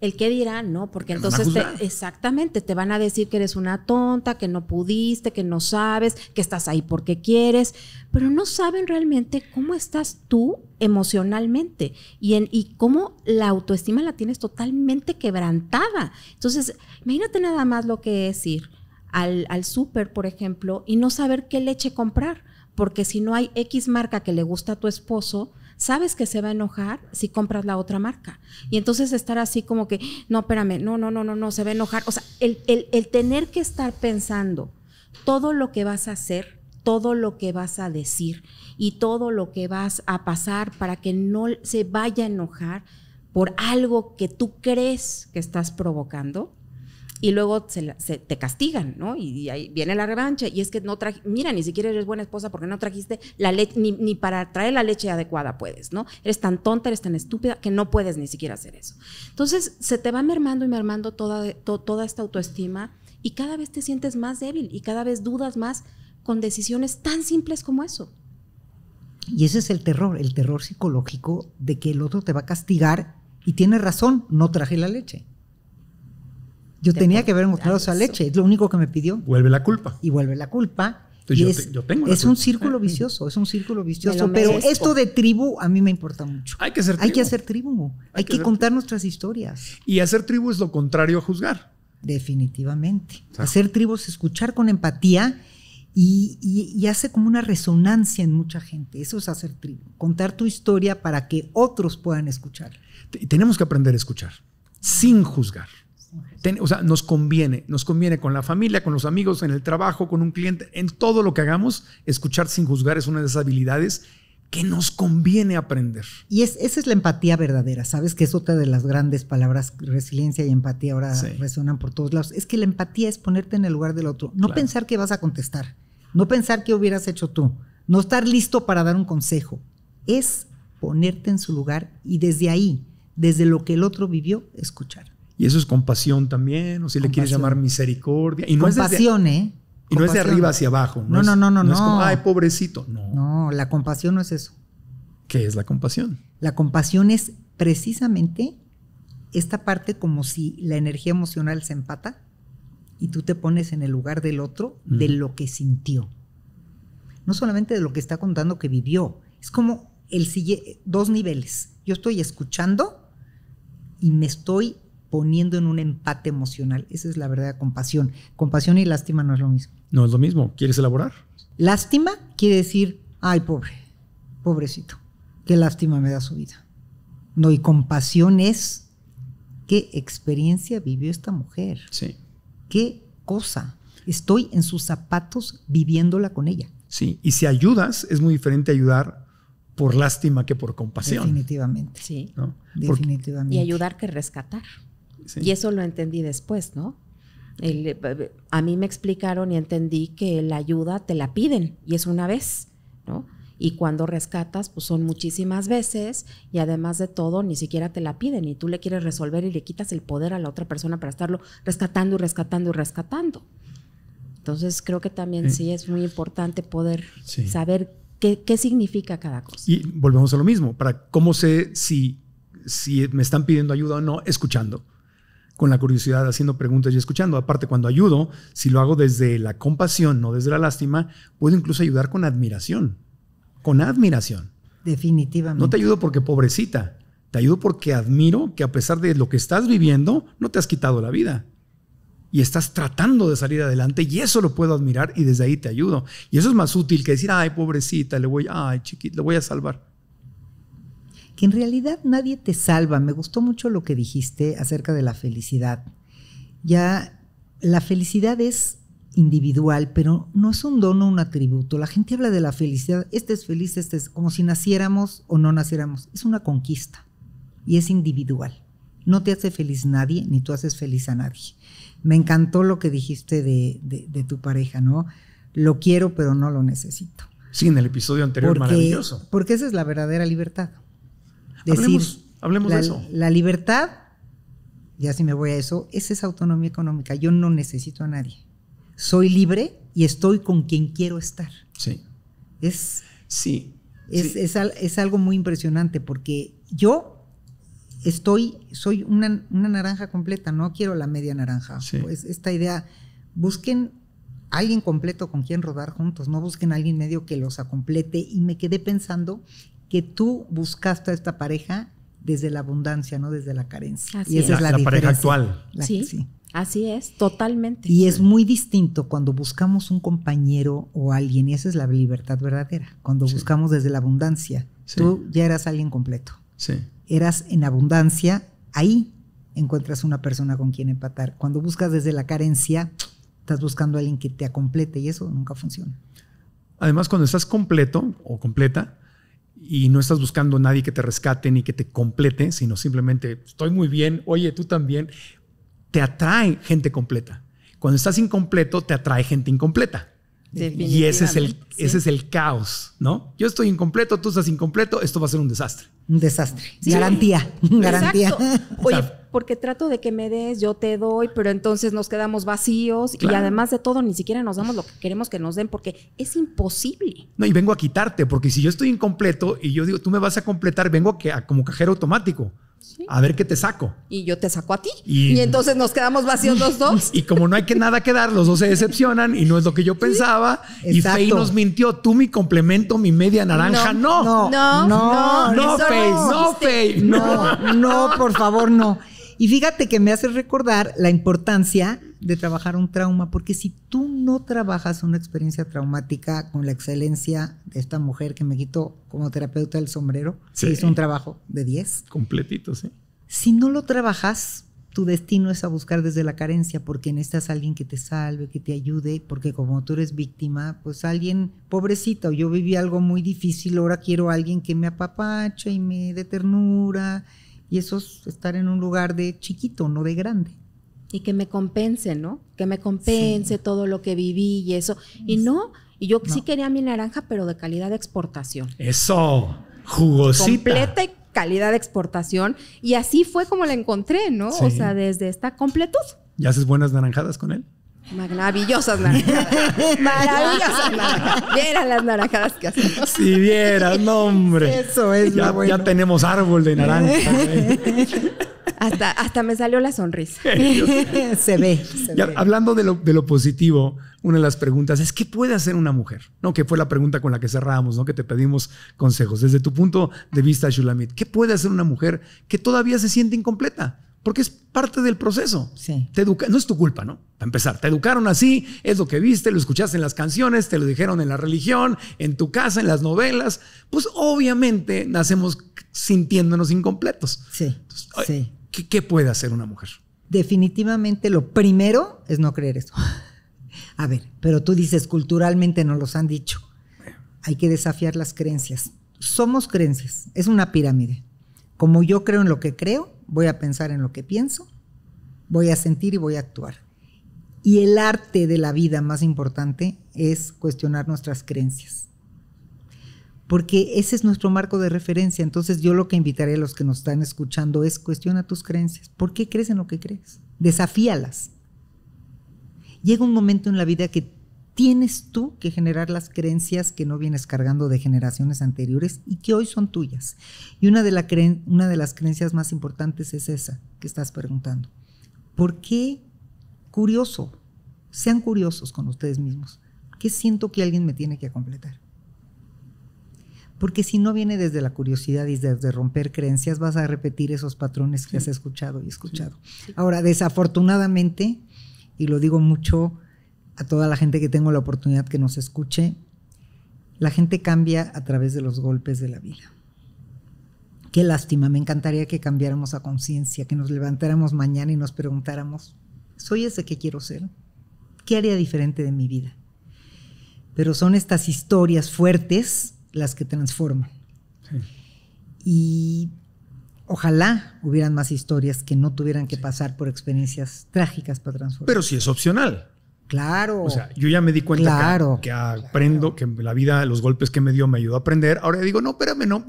El qué dirán, ¿no? Porque entonces exactamente te van a decir que eres una tonta, que no pudiste, que no sabes, que estás ahí porque quieres, pero no saben realmente cómo estás tú emocionalmente y, en, y cómo la autoestima la tienes totalmente quebrantada. Entonces, imagínate nada más lo que es ir al, súper, por ejemplo, y no saber qué leche comprar, porque si no hay X marca que le gusta a tu esposo, sabes que se va a enojar si compras la otra marca. Y entonces estar así como que, no, espérame, no, no, no, no, no, se va a enojar. O sea, el, el tener que estar pensando todo lo que vas a hacer, todo lo que vas a decir y todo lo que vas a pasar para que no se vaya a enojar por algo que tú crees que estás provocando, y luego se, te castigan, ¿no? Y, ahí viene la revancha y es que no traje, mira, ni siquiera eres buena esposa porque no trajiste la leche, ni, para traer la leche adecuada puedes, ¿no? Eres tan tonta, eres tan estúpida que no puedes ni siquiera hacer eso. Entonces se te va mermando y mermando toda, toda esta autoestima y cada vez te sientes más débil y cada vez dudas más con decisiones tan simples como eso. Y ese es el terror, el terror psicológico de que el otro te va a castigar y tiene razón, no traje la leche. Yo tenía que haber mostrado esa leche, es lo único que me pidió. Vuelve la culpa. Y vuelve la culpa. yo, tengo es un círculo vicioso, es un círculo vicioso. Pero esto de tribu a mí me importa mucho. Hay que hacer tribu. Hay que hacer tribu. Hay, que, contar nuestras historias. Y hacer tribu es lo contrario a juzgar. Definitivamente. Hacer tribu es escuchar con empatía y, hace como una resonancia en mucha gente. Eso es hacer tribu. Contar tu historia para que otros puedan escuchar. Y tenemos que aprender a escuchar sin juzgar o sea, nos conviene, nos conviene con la familia, con los amigos, en el trabajo, con un cliente, en todo lo que hagamos, escuchar sin juzgar es una de esas habilidades que nos conviene aprender. Y es, esa es la empatía verdadera, ¿sabes? Que es otra de las grandes palabras, resiliencia y empatía ahora resonan por todos lados. Es que la empatía es ponerte en el lugar del otro, no pensar que vas a contestar, no pensar que hubieras hecho tú, no estar listo para dar un consejo, es ponerte en su lugar y desde ahí, desde lo que el otro vivió, escuchar. Y eso es compasión también, o si le quieres llamar misericordia. Y no compasión, ¿eh? Y no es de arriba hacia abajo. No, no, no, no, no. es como, ay, pobrecito. No. No, la compasión no es eso. ¿Qué es la compasión? La compasión es precisamente esta parte como si la energía emocional se empata y tú te pones en el lugar del otro, de lo que sintió. No solamente de lo que está contando que vivió. Es como el dos niveles. Yo estoy escuchando y me estoy poniendo en un empate emocional. Esa es la verdad, compasión. Compasión y lástima no es lo mismo. No es lo mismo. ¿Quieres elaborar? Lástima quiere decir, ay, pobre, pobrecito, qué lástima me da su vida. No, y compasión es qué experiencia vivió esta mujer. Sí. Qué cosa. Estoy en sus zapatos viviéndola con ella. Sí, y si ayudas, es muy diferente ayudar por lástima que por compasión. Definitivamente. Sí. Definitivamente. y ayudar que rescatar. Y eso lo entendí después, ¿no? Eh, a mí me explicaron y entendí que la ayuda te la piden y es una vez, ¿no? Y cuando rescatas, pues son muchísimas veces y además de todo, ni siquiera te la piden y tú le quieres resolver y le quitas el poder a la otra persona para estarlo rescatando y rescatando y rescatando. Entonces creo que también eh. sí es muy importante poder saber qué, significa cada cosa. Y volvemos a lo mismo, para cómo sé si me están pidiendo ayuda o no, escuchando con la curiosidad, haciendo preguntas y escuchando. Aparte, cuando ayudo, si lo hago desde la compasión, no desde la lástima, puedo incluso ayudar con admiración. Con admiración. Definitivamente. No te ayudo porque pobrecita, te ayudo porque admiro que a pesar de lo que estás viviendo, no te has quitado la vida. Y estás tratando de salir adelante y eso lo puedo admirar y desde ahí te ayudo. Y eso es más útil que decir, ay, pobrecita, le voy, ay, chiquita, le voy a salvar que en realidad nadie te salva. Me gustó mucho lo que dijiste acerca de la felicidad. Ya la felicidad es individual, pero no es un don o un atributo. La gente habla de la felicidad, este es feliz, este es como si naciéramos o no naciéramos. Es una conquista y es individual. No te hace feliz nadie, ni tú haces feliz a nadie. Me encantó lo que dijiste de, tu pareja, ¿no? Lo quiero, pero no lo necesito. Sí, en el episodio anterior, maravilloso. Porque esa es la verdadera libertad hablemos, de eso. La libertad, ya si me voy a eso, es esa autonomía económica. Yo no necesito a nadie. Soy libre y estoy con quien quiero estar. Sí. Es. Sí. Es, es, algo muy impresionante porque yo estoy, soy una, naranja completa, no quiero la media naranja. Pues esta idea, busquen alguien completo con quien rodar juntos, no busquen a alguien medio que los acomplete. Y me quedé pensando que tú buscaste a esta pareja desde la abundancia, no desde la carencia. Así y esa es, la, la pareja actual. sí, así es, totalmente. Y es muy distinto cuando buscamos un compañero o alguien, y esa es la libertad verdadera, cuando buscamos desde la abundancia. Tú ya eras alguien completo. Sí. Eras en abundancia, ahí encuentras una persona con quien empatar. Cuando buscas desde la carencia, estás buscando a alguien que te acomplete y eso nunca funciona. Además, cuando estás completo o completa, y no estás buscando a nadie que te rescate ni que te complete, sino simplemente estoy muy bien, oye, tú también, te atrae gente completa. Cuando estás incompleto, te atrae gente incompleta. Y ese es, el, ese es el caos, ¿no? Yo estoy incompleto, tú estás incompleto, esto va a ser un desastre. Un desastre. Garantía. Garantía. Oye, porque trato de que me des, yo te doy, pero entonces nos quedamos vacíos y además de todo ni siquiera nos damos lo que queremos que nos den porque es imposible. No, y vengo a quitarte, porque si yo estoy incompleto y yo digo, tú me vas a completar, vengo como cajero automático. A ver qué te saco. Y yo te saco a ti. Y, entonces nos quedamos vacíos los dos. Y como no hay que nada que dar, los dos se decepcionan y no es lo que yo pensaba. Y Faye nos mintió. Tú mi complemento, mi media naranja. No. No. No. No. No, no, no No, no, por favor, no. Y fíjate que me hace recordar la importancia de trabajar un trauma, porque si tú no trabajas una experiencia traumática con la excelencia de esta mujer que me quitó como terapeuta el sombrero, sí. hizo un trabajo de 10. Completito, sí. Si no lo trabajas, tu destino es a buscar desde la carencia, porque necesitas a alguien que te salve, que te ayude, porque como tú eres víctima, pues alguien, pobrecito, yo viví algo muy difícil, ahora quiero alguien que me apapache y me dé ternura y eso es estar en un lugar de chiquito, no de grande. Y que me compense, ¿no? Que me compense todo lo que viví y eso. Y no, y yo sí quería mi naranja, pero de calidad de exportación. Eso, jugosita. Completa y calidad de exportación. Y así fue como la encontré, ¿no? O sea, desde esta completud. ¿Y haces buenas naranjadas con él? Maravillosas naranjas, Maravillosas naranjas. Vieran las naranjadas que hacemos. Si vieran, no, hombre. Eso es ya, tenemos árbol de naranja. hasta, hasta me salió la sonrisa. se ve. Hablando de lo, de lo, positivo, una de las preguntas es: ¿qué puede hacer una mujer? ¿No? Que fue la pregunta con la que cerramos, ¿no? Que te pedimos consejos. Desde tu punto de vista, Shulamit, ¿qué puede hacer una mujer que todavía se siente incompleta? Porque es parte del proceso. Sí. Te educa no es tu culpa, ¿no? Para empezar, te educaron así, es lo que viste, lo escuchaste en las canciones, te lo dijeron en la religión, en tu casa, en las novelas. Pues obviamente nacemos sintiéndonos incompletos. Sí. sí. ¿qué, ¿Qué puede hacer una mujer? Definitivamente lo primero es no creer eso. A ver, pero tú dices, culturalmente nos los han dicho. Hay que desafiar las creencias. Somos creencias, es una pirámide. Como yo creo en lo que creo, voy a pensar en lo que pienso, voy a sentir y voy a actuar. Y el arte de la vida más importante es cuestionar nuestras creencias. Porque ese es nuestro marco de referencia. Entonces yo lo que invitaré a los que nos están escuchando es cuestiona tus creencias. ¿Por qué crees en lo que crees? Desafíalas. Llega un momento en la vida que tienes tú que generar las creencias que no vienes cargando de generaciones anteriores y que hoy son tuyas. Y una de, las creencias más importantes es esa que estás preguntando. ¿Por qué curioso? Sean curiosos con ustedes mismos. ¿Qué siento que alguien me tiene que completar? Porque si no viene desde la curiosidad y desde romper creencias, vas a repetir esos patrones que has escuchado y escuchado. Ahora, desafortunadamente, y lo digo mucho, a toda la gente que tengo la oportunidad que nos escuche. La gente cambia a través de los golpes de la vida. Qué lástima, me encantaría que cambiáramos a conciencia, que nos levantáramos mañana y nos preguntáramos, ¿soy ese que quiero ser? ¿Qué haría diferente de mi vida? Pero son estas historias fuertes las que transforman. Y ojalá hubieran más historias que no tuvieran que pasar por experiencias trágicas para transformar. Pero si es opcional. Claro. O sea, yo ya me di cuenta que, aprendo, que la vida, los golpes que me dio me ayudó a aprender. Ahora digo, no, espérame, no,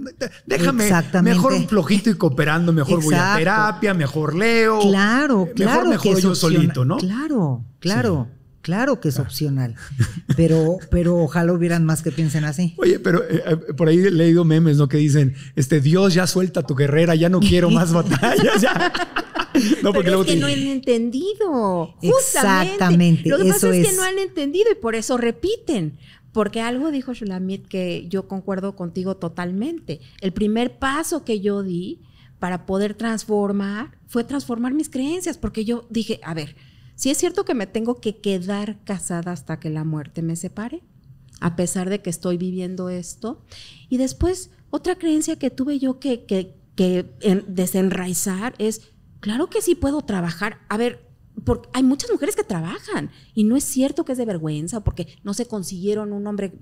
déjame. Exactamente. Mejor un flojito y cooperando, mejor voy a terapia, mejor leo. Claro, mejor, claro. Mejor, yo solito, ¿no? Claro, claro. Claro que es ah. opcional, pero, pero ojalá hubieran más que piensen así. Oye, pero eh, eh, por ahí he leído memes, ¿no? Que dicen, este Dios ya suelta tu guerrera, ya no quiero más batallas. No, es que no han entendido. Exactamente. Lo que pasa es, que no han entendido y por eso repiten. Porque algo dijo Shulamit que yo concuerdo contigo totalmente. El primer paso que yo di para poder transformar fue transformar mis creencias, porque yo dije, a ver, si es cierto que me tengo que quedar casada hasta que la muerte me separe, a pesar de que estoy viviendo esto. Y después, otra creencia que tuve yo que, que, que desenraizar es, Claro que sí puedo trabajar. A ver, hay muchas mujeres que trabajan y no es cierto que es de vergüenza porque no se consiguieron un hombre,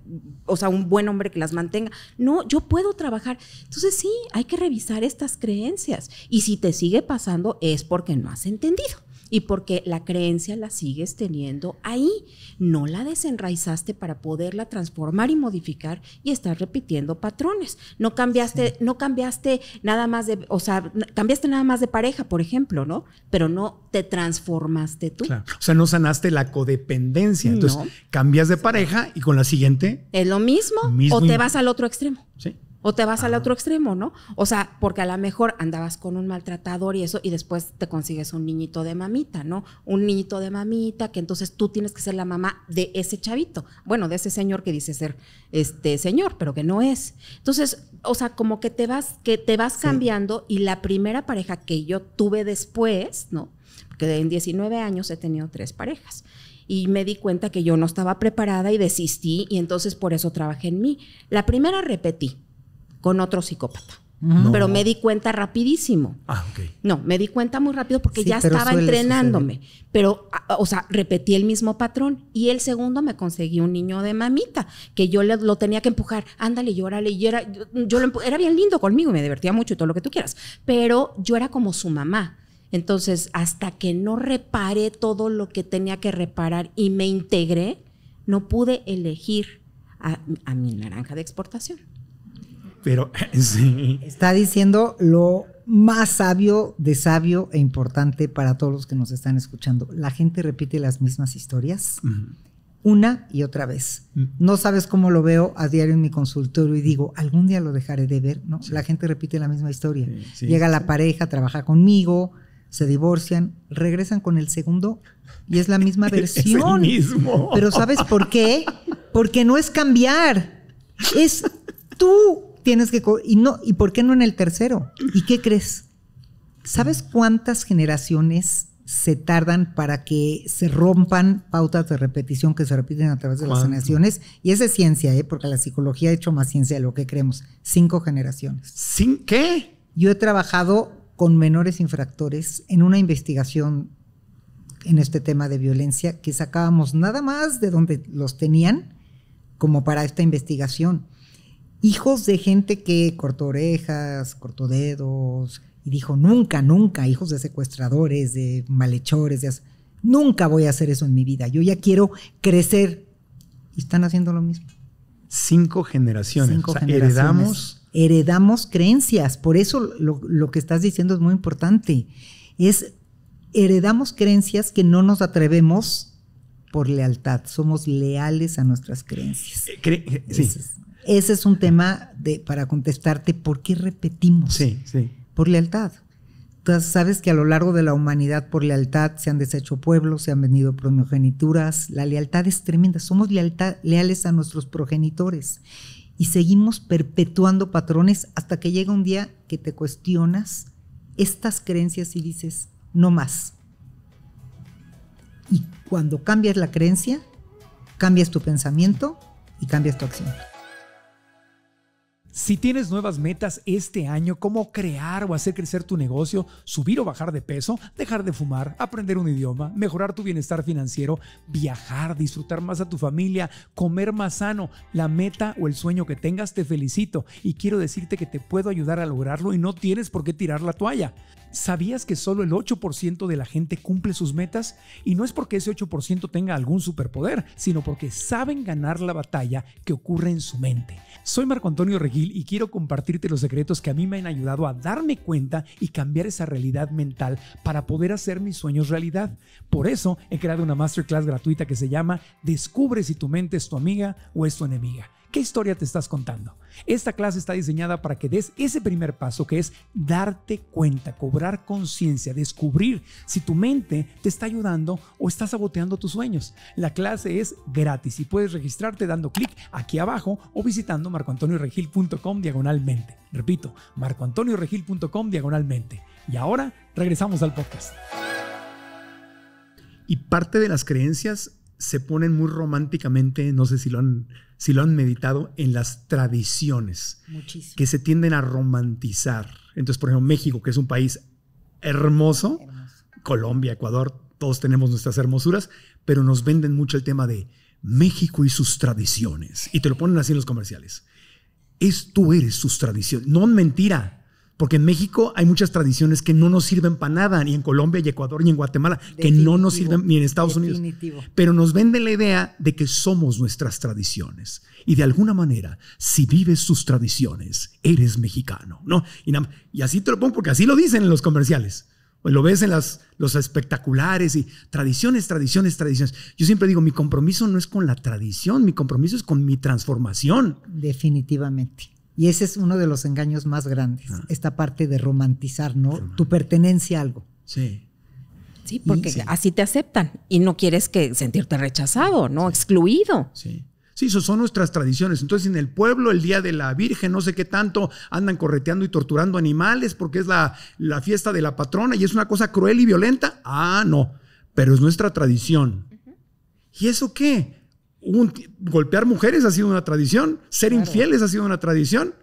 o sea, un buen hombre que las mantenga. No, yo puedo trabajar. Entonces sí, hay que revisar estas creencias y si te sigue pasando es porque no has entendido y porque la creencia la sigues teniendo ahí. No la desenraizaste para poderla transformar y modificar y estás repitiendo patrones. No cambiaste, no cambiaste nada más de, o sea, cambiaste nada más de pareja, por ejemplo, ¿no? Pero no te transformaste tú. O sea, no sanaste la codependencia. Entonces, cambias de pareja y con la siguiente. Es lo mismo, mismo o te vas al otro extremo. Sí. O te vas al otro extremo, ¿no? O sea, porque a lo mejor andabas con un maltratador y eso, y después te consigues un niñito de mamita, ¿no? Un niñito de mamita, que entonces tú tienes que ser la mamá de ese chavito, bueno, de ese señor que dice ser este señor, pero que no es. Entonces, o sea, como que te vas, que te vas cambiando, y la primera pareja que yo tuve después, ¿no? Porque en 19 años he tenido tres parejas y me di cuenta que yo no estaba preparada y desistí y entonces por eso trabajé en mí. La primera repetí, con otro psicópata. Pero me di cuenta rapidísimo. Ah, No, me di cuenta muy rápido porque ya estaba entrenándome. Pero, o sea, repetí el mismo patrón. Y el segundo me conseguí un niño de mamita, que yo lo tenía que empujar. Ándale, llórale. era, yo, lo era bien lindo conmigo, me divertía mucho y todo lo que tú quieras. Pero yo era como su mamá. Entonces, hasta que no reparé todo lo que tenía que reparar y me integré, no pude elegir a mi naranja de exportación. Pero sí. Está diciendo lo más sabio de sabio e importante para todos los que nos están escuchando. La gente repite las mismas historias. Una y otra vez. No sabes cómo lo veo a diario en mi consultorio y digo, algún día lo dejaré de ver, La gente repite la misma historia. Llega la pareja, trabaja conmigo, se divorcian, regresan con el segundo y es la misma versión. mismo. Pero ¿sabes por qué? Porque no es cambiar, es tú que y no y por qué no en el tercero y qué crees sabes cuántas generaciones se tardan para que se rompan pautas de repetición que se repiten a través de las generaciones y esa es ciencia ¿eh? porque la psicología ha hecho más ciencia de lo que creemos cinco generaciones sin qué yo he trabajado con menores infractores en una investigación en este tema de violencia que sacábamos nada más de donde los tenían como para esta investigación hijos de gente que cortó orejas, cortó dedos y dijo nunca, nunca, hijos de secuestradores, de malhechores, nunca voy a hacer eso en mi vida. Yo ya quiero crecer y están haciendo lo mismo. Cinco generaciones. Cinco generaciones. Heredamos. creencias. Por eso lo, que estás diciendo es muy importante. Es heredamos creencias que no nos atrevemos por lealtad. Somos leales a nuestras creencias. Eh, eh, sí ese es un tema de, para contestarte por qué repetimos. Sí, sí. Por lealtad. Tú sabes que a lo largo de la humanidad por lealtad se han deshecho pueblos, se han venido primogenituras. La lealtad es tremenda. Somos leales a nuestros progenitores y seguimos perpetuando patrones hasta que llega un día que te cuestionas estas creencias y dices, no más. Y cuando cambias la creencia, cambias tu pensamiento y cambias tu acción. Si tienes nuevas metas este año, como crear o hacer crecer tu negocio, subir o bajar de peso, dejar de fumar, aprender un idioma, mejorar tu bienestar financiero, viajar, disfrutar más a tu familia, comer más sano, la meta o el sueño que tengas, te felicito y quiero decirte que te puedo ayudar a lograrlo y no tienes por qué tirar la toalla. ¿Sabías que solo el 8% de la gente cumple sus metas? Y no es porque ese 8% tenga algún superpoder, sino porque saben ganar la batalla que ocurre en su mente. Soy Marco Antonio Regil y quiero compartirte los secretos que a mí me han ayudado a darme cuenta y cambiar esa realidad mental para poder hacer mis sueños realidad. Por eso he creado una masterclass gratuita que se llama Descubre si tu mente es tu amiga o es tu enemiga ¿Qué historia te estás contando? Esta clase está diseñada para que des ese primer paso que es darte cuenta, cobrar conciencia, descubrir si tu mente te está ayudando o está saboteando tus sueños. La clase es gratis y puedes registrarte dando clic aquí abajo o visitando marcoantonioregil.com diagonalmente. Repito, marcoantonioregil.com diagonalmente. Y ahora regresamos al podcast. Y parte de las creencias se ponen muy románticamente, no sé si lo han, si lo han meditado, en las tradiciones que se tienden a romantizar. Entonces, por ejemplo, México, que es un país hermoso, Colombia, Ecuador, todos tenemos nuestras hermosuras, pero nos venden mucho el tema de México y sus tradiciones. Y te lo ponen así en los comerciales. Es tú eres sus tradiciones. No, mentira. Porque en México hay muchas tradiciones que no nos sirven para nada, ni en Colombia, y Ecuador, ni en Guatemala, que no nos sirven, ni en Estados Unidos. Pero nos vende la idea de que somos nuestras tradiciones. Y de alguna manera, si vives sus tradiciones, eres mexicano, ¿no? Y, así te lo pongo porque así lo dicen en los comerciales. lo ves en las, los espectaculares y tradiciones, tradiciones, tradiciones. Yo siempre digo, mi compromiso no es con la tradición, mi compromiso es con mi transformación. Definitivamente. Y ese es uno de los engaños más grandes, ah. esta parte de romantizar, ¿no? Tu pertenencia a algo. Sí. Sí, porque así te aceptan y no quieres que sentirte rechazado, ¿no? Excluido. Sí. Sí, eso son nuestras tradiciones. Entonces, en el pueblo, el Día de la Virgen, no sé qué tanto, andan correteando y torturando animales porque es la, fiesta de la patrona y es una cosa cruel y violenta. Ah, no, pero es nuestra tradición. ¿Y eso qué? golpear mujeres ha sido una tradición, ser infieles ha sido una tradición.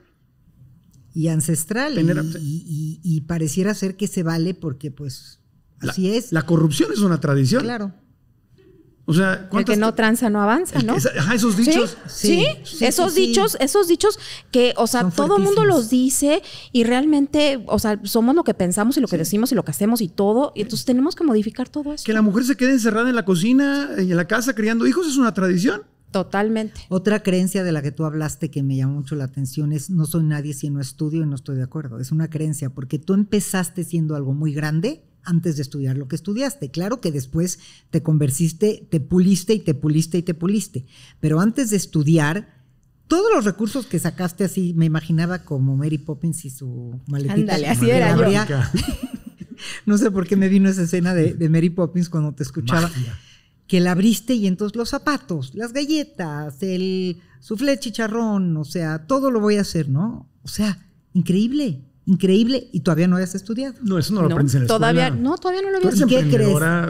Y ancestral. y, pareciera ser que se vale porque pues así es. La corrupción es una tradición. Claro. O que no tranza no avanza, ¿no? ajá, esos dichos. Sí, esos dichos, esos dichos que, o sea, todo el mundo los dice y realmente, o sea, somos lo que pensamos y lo que decimos y lo que hacemos y todo. Y entonces tenemos que modificar todo eso. Que la mujer se quede encerrada en la cocina, y eh, en la casa, criando hijos, es una tradición. Totalmente. Otra creencia de la que tú hablaste que me llamó mucho la atención es no soy nadie si no estudio y no estoy de acuerdo. Es una creencia porque tú empezaste siendo algo muy grande antes de estudiar lo que estudiaste. Claro que después te conversiste, te puliste y te puliste y te puliste, pero antes de estudiar, todos los recursos que sacaste así, me imaginaba como Mary Poppins y su maletita. Ándale, así era no sé por qué me vino esa escena de, Mary Poppins cuando te escuchaba. Que la abriste y entonces los zapatos, las galletas, el suflé chicharrón, o sea, todo lo voy a hacer, ¿no? O sea, increíble increíble y todavía no habías estudiado. No, eso no lo aprendes en la todavía, No, todavía no lo habías estudiado.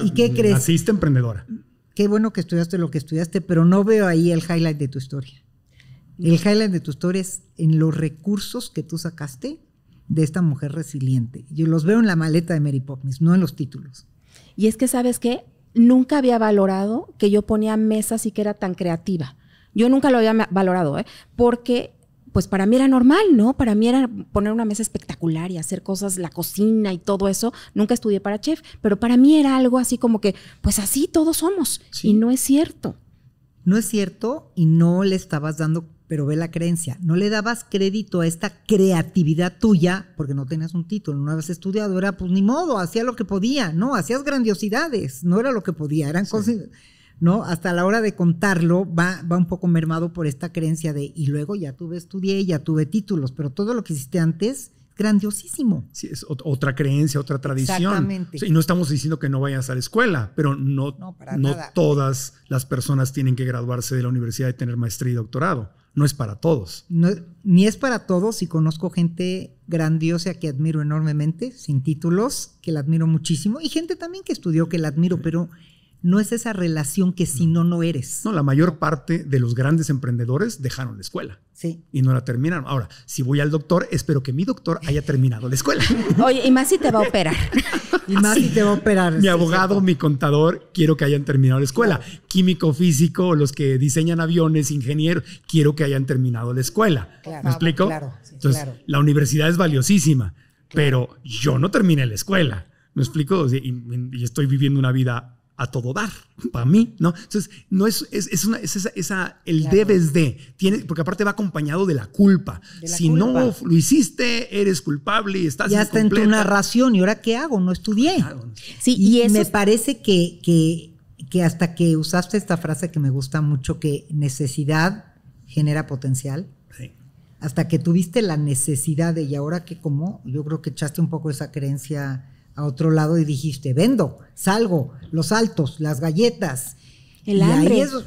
¿Y qué crees? ¿Y qué emprendedora. Qué bueno que estudiaste lo que estudiaste, pero no veo ahí el highlight de tu historia. El highlight de tu historia es en los recursos que tú sacaste de esta mujer resiliente. Yo los veo en la maleta de Mary Poppins, no en los títulos. Y es que, ¿sabes qué? Nunca había valorado que yo ponía mesas y que era tan creativa. Yo nunca lo había valorado, ¿eh? porque pues para mí era normal, ¿no? Para mí era poner una mesa espectacular y hacer cosas, la cocina y todo eso. Nunca estudié para chef, pero para mí era algo así como que, pues así todos somos. Y no es cierto. No es cierto y no le estabas dando, pero ve la creencia, no le dabas crédito a esta creatividad tuya porque no tenías un título, no habías estudiado, era pues ni modo, hacía lo que podía, no, hacías grandiosidades, no era lo que podía, eran cosas ¿no? Hasta la hora de contarlo va, va un poco mermado por esta creencia de, y luego ya tuve, estudié, ya tuve títulos, pero todo lo que hiciste antes grandiosísimo. Sí, es otra creencia, otra tradición. Exactamente. y no estamos diciendo que no vayas a la escuela, pero no, no, todas las personas tienen que graduarse de la universidad y tener maestría y doctorado. No es para todos. No, ni es para todos y conozco gente grandiosa que admiro enormemente, sin títulos, que la admiro muchísimo, y gente también que estudió que la admiro, pero no es esa relación que si no, no eres. No, la mayor parte de los grandes emprendedores dejaron la escuela. Sí. Y no la terminaron. Ahora, si voy al doctor, espero que mi doctor haya terminado la escuela. Oye, y más si te va a operar. y más si te va a operar. Mi abogado, mi contador, quiero que hayan terminado la escuela. Químico, físico, los que diseñan aviones, ingeniero, quiero que hayan terminado la escuela. Claro, ¿Me explico? Ah, claro, Entonces, la universidad es valiosísima, pero yo no terminé la escuela. ¿Me explico? y estoy viviendo una vida a todo dar, para mí, ¿no? Entonces, no es, es, es, una, esa, esa, el debes de, tiene, porque aparte va acompañado de la culpa. si no lo hiciste, eres culpable y estás... Ya está en tu narración, ¿y ahora qué hago? No estudié. Ah, sí, y, me parece que, que, que hasta que usaste esta frase que me gusta mucho, que necesidad genera potencial. Hasta que tuviste la necesidad de, y ahora que como, yo creo que echaste un poco esa creencia a otro lado y dijiste, vendo, salgo, los altos, las galletas. El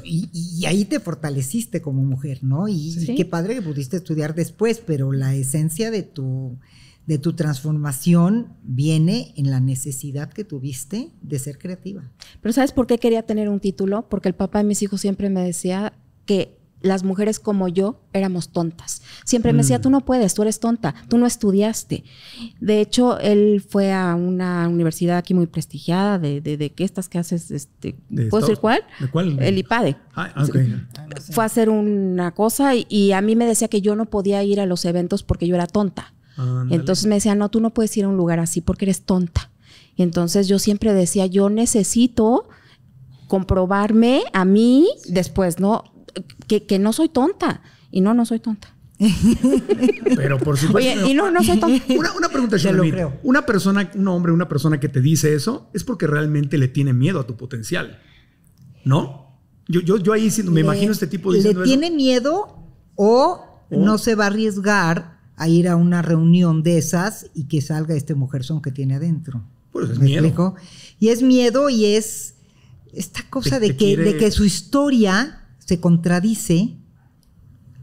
y y, ahí te fortaleciste como mujer, ¿no? Y, qué padre que pudiste estudiar después, pero la esencia de tu, de tu transformación viene en la necesidad que tuviste de ser creativa. Pero ¿sabes por qué quería tener un título? Porque el papá de mis hijos siempre me decía que las mujeres como yo éramos tontas. Siempre me decía, mm. tú no puedes, tú eres tonta, tú no estudiaste. De hecho, él fue a una universidad aquí muy prestigiada, de, que estas que haces, este, de cuál? ¿De cuál? El IPADE. Ah, ah, ah, fue a hacer una cosa y, a mí me decía que yo no podía ir a los eventos porque yo era tonta. Entonces me decía, no, tú no puedes ir a un lugar así porque eres tonta. Y entonces yo siempre decía, yo necesito comprobarme a mí después, ¿no? que, no soy tonta. Y no, no soy tonta. Pero por supuesto. Oye, y no, no soy tonta. Una, pregunta, Una persona, un hombre, una persona que te dice eso es porque realmente le tiene miedo a tu potencial. ¿No? Yo, yo, yo ahí me imagino este tipo de. Le tiene miedo o no se va a arriesgar a ir a una reunión de esas y que salga este mujerzón que tiene adentro. Pues es miedo. Explico? Y es miedo y es esta cosa de, que, de que su historia se contradice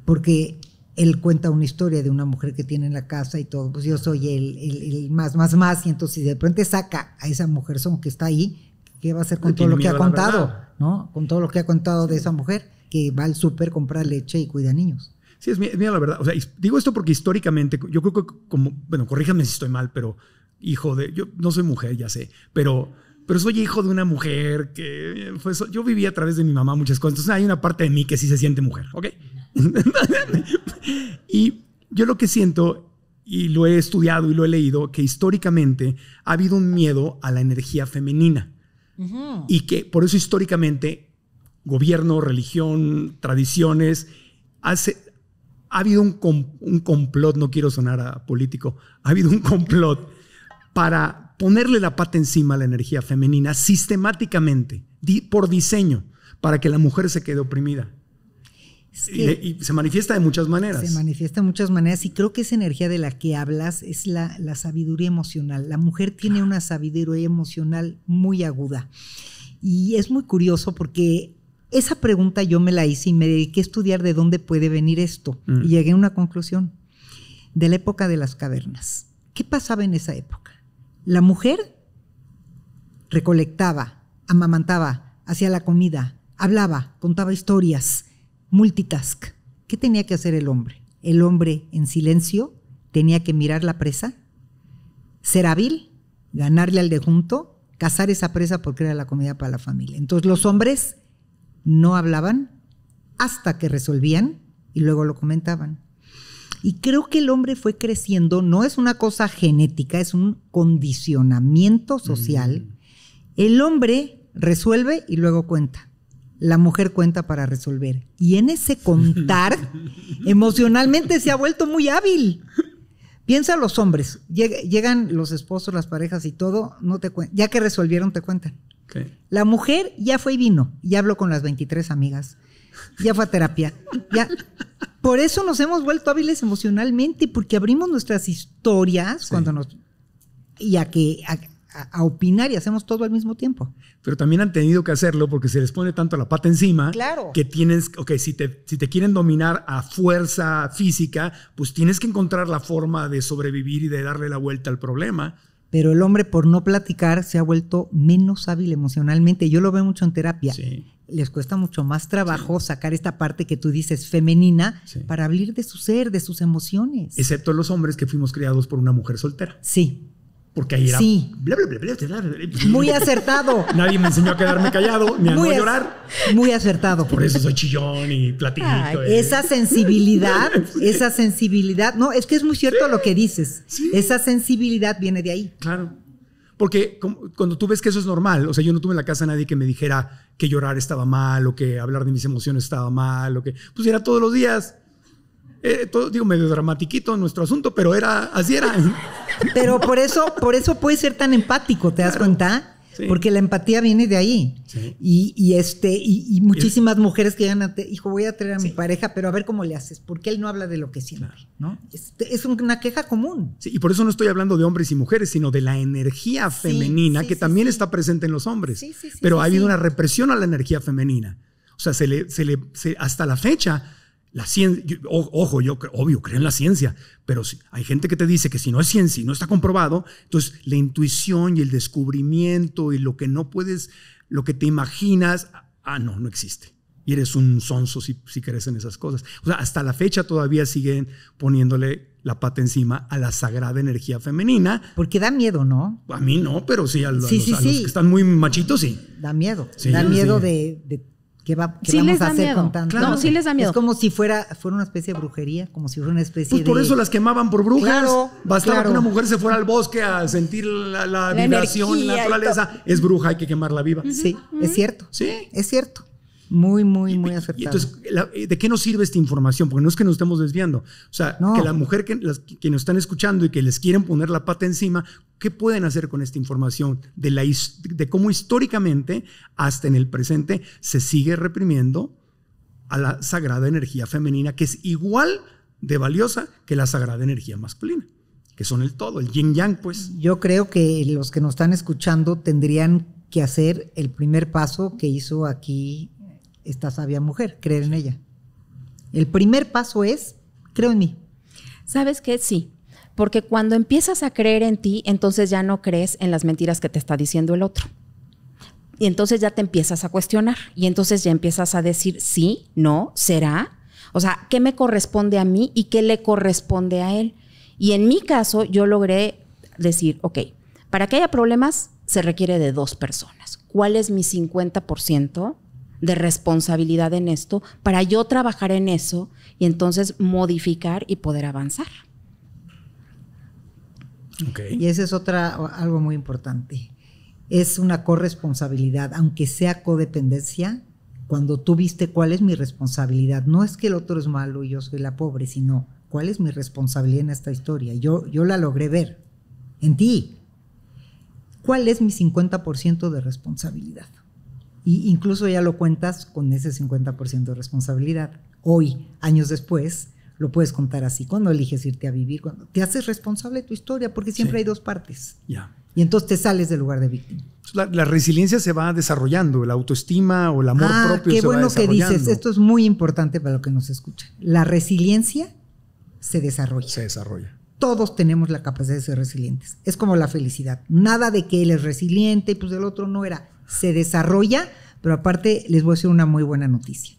porque él cuenta una historia de una mujer que tiene en la casa y todo, pues yo soy el, el, más, más, más, y entonces de repente saca a esa mujer son que está ahí, ¿qué va a hacer con todo lo que ha contado? ¿No? Con todo lo que ha contado de esa mujer que va al súper, compra leche y cuida niños. Sí, es mía, la verdad. O sea, digo esto porque históricamente, yo creo que como, bueno, corríjame si estoy mal, pero hijo de, yo no soy mujer, ya sé, pero pero soy hijo de una mujer que yo viví a través de mi mamá muchas cosas. hay una parte de mí que sí se siente mujer, ¿ok? y yo lo que siento, y lo he estudiado y lo he leído, que históricamente ha habido un miedo a la energía femenina. Y que por eso históricamente gobierno, religión, tradiciones, hace, ha habido un, un complot, no quiero sonar a político, ha habido un complot para ponerle la pata encima a la energía femenina sistemáticamente, por diseño, para que la mujer se quede oprimida. y, se manifiesta de muchas maneras. Se manifiesta de muchas maneras y creo que esa energía de la que hablas es la, sabiduría emocional. La mujer tiene una sabiduría emocional muy aguda. Y es muy curioso porque esa pregunta yo me la hice y me dediqué a estudiar de dónde puede venir esto. Mm. Y llegué a una conclusión, de la época de las cavernas. ¿Qué pasaba en esa época? La mujer recolectaba, amamantaba, hacía la comida, hablaba, contaba historias, multitask. ¿Qué tenía que hacer el hombre? El hombre en silencio tenía que mirar la presa, ser hábil, ganarle al dejunto, cazar esa presa porque era la comida para la familia. Entonces los hombres no hablaban hasta que resolvían y luego lo comentaban. Y creo que el hombre fue creciendo, no es una cosa genética, es un condicionamiento social. Mm. El hombre resuelve y luego cuenta. La mujer cuenta para resolver. Y en ese contar, emocionalmente se ha vuelto muy hábil. Piensa los hombres, llegan los esposos, las parejas y todo, no te ya que resolvieron te cuentan. La mujer ya fue y vino, ya habló con las 23 amigas, ya fue a terapia, ya por eso nos hemos vuelto hábiles emocionalmente, porque abrimos nuestras historias cuando nos... Y a que... A, opinar y hacemos todo al mismo tiempo. Pero también han tenido que hacerlo porque se les pone tanto la pata encima claro. que tienes, ok, si te, si te quieren dominar a fuerza física, pues tienes que encontrar la forma de sobrevivir y de darle la vuelta al problema. Pero el hombre por no platicar se ha vuelto menos hábil emocionalmente. Yo lo veo mucho en terapia. Sí les cuesta mucho más trabajo sacar esta parte que tú dices femenina para hablar de su ser, de sus emociones. Excepto los hombres que fuimos criados por una mujer soltera. Sí. Porque ahí era. Sí. muy acertado. Nadie me enseñó a quedarme callado ni a no llorar. Muy acertado. Por eso soy chillón y platito. Eh. Esa sensibilidad, esa sensibilidad. No, es que es muy cierto lo que dices. Esa sensibilidad viene de ahí. Claro. Porque cuando tú ves que eso es normal, o sea, yo no tuve en la casa a nadie que me dijera que llorar estaba mal o que hablar de mis emociones estaba mal o que, pues era todos los días. Eh, digo, medio dramatiquito nuestro asunto, pero era, así era. Pero por eso, por eso puedes ser tan empático, ¿te das cuenta? Porque la empatía viene de ahí. Y, este, y, muchísimas mujeres que llegan a, te, hijo, voy a traer a mi pareja, pero a ver cómo le haces, porque él no habla de lo que siente, este, Es, una queja común. y por eso no estoy hablando de hombres y mujeres, sino de la energía femenina que también está presente en los hombres. pero ha habido una represión a la energía femenina. O sea, se le, se le, hasta la fecha la ciencia, ojo, yo obvio, creo en la ciencia, pero hay gente que te dice que si no es ciencia y no está comprobado, entonces la intuición y el descubrimiento y lo que no puedes, lo que te imaginas, ah, no, no existe. Y eres un sonso si, crees en esas cosas. O sea, hasta la fecha todavía siguen poniéndole la pata encima a la sagrada energía femenina. Porque da miedo, ¿no? A mí no, pero sí, a, los, que están muy machitos, sí. Da miedo. da miedo de que va, que vamos a hacer con tanto? sí les da miedo. Es como si fuera, fuera una especie de brujería, como si fuera una especie pues de... por eso las quemaban por brujas. Claro, Bastaba que una mujer se fuera al bosque a sentir la, la, la vibración, la naturaleza. Es bruja, hay que quemarla viva. Sí, es cierto. Sí. Es cierto. Muy, muy, muy acertado. Entonces, eh, ¿de qué nos sirve esta información? Porque no es que nos estemos desviando. O sea, que la mujer que, que nos están escuchando y que les quieren poner la pata encima, ¿qué pueden hacer con esta información de, la, de cómo históricamente, hasta en el presente, se sigue reprimiendo a la sagrada energía femenina, que es igual de valiosa que la sagrada energía masculina? que son el todo, el yin yang, pues. Yo creo que los que nos están escuchando tendrían que hacer el primer paso que hizo aquí esta sabia mujer, creer en ella. El primer paso es, creo en mí. ¿Sabes qué? Sí, porque cuando empiezas a creer en ti, entonces ya no crees en las mentiras que te está diciendo el otro. Y entonces ya te empiezas a cuestionar y entonces ya empiezas a decir sí, no, será. O sea, ¿qué me corresponde a mí y qué le corresponde a él? Y en mi caso yo logré decir, ok, para que haya problemas se requiere de dos personas. ¿Cuál es mi 50%? de responsabilidad en esto para yo trabajar en eso y entonces modificar y poder avanzar. Y eso es otra algo muy importante. Es una corresponsabilidad, aunque sea codependencia, cuando tú viste cuál es mi responsabilidad, no es que el otro es malo y yo soy la pobre, sino cuál es mi responsabilidad en esta historia. Yo, yo la logré ver en ti. ¿Cuál es mi 50% de responsabilidad? Y incluso ya lo cuentas con ese 50% de responsabilidad. Hoy, años después, lo puedes contar así. Cuando eliges irte a vivir, cuando te haces responsable de tu historia, porque siempre hay dos partes. Ya. Y entonces te sales del lugar de víctima. Pues la, resiliencia se va desarrollando, la autoestima o el amor ah, propio se va desarrollando. que dices, esto es muy importante para lo que nos escucha. La resiliencia se desarrolla. Se desarrolla. Todos tenemos la capacidad de ser resilientes. Es como la felicidad. Nada de que él es resiliente y pues el otro no era se desarrolla, pero aparte les voy a decir una muy buena noticia.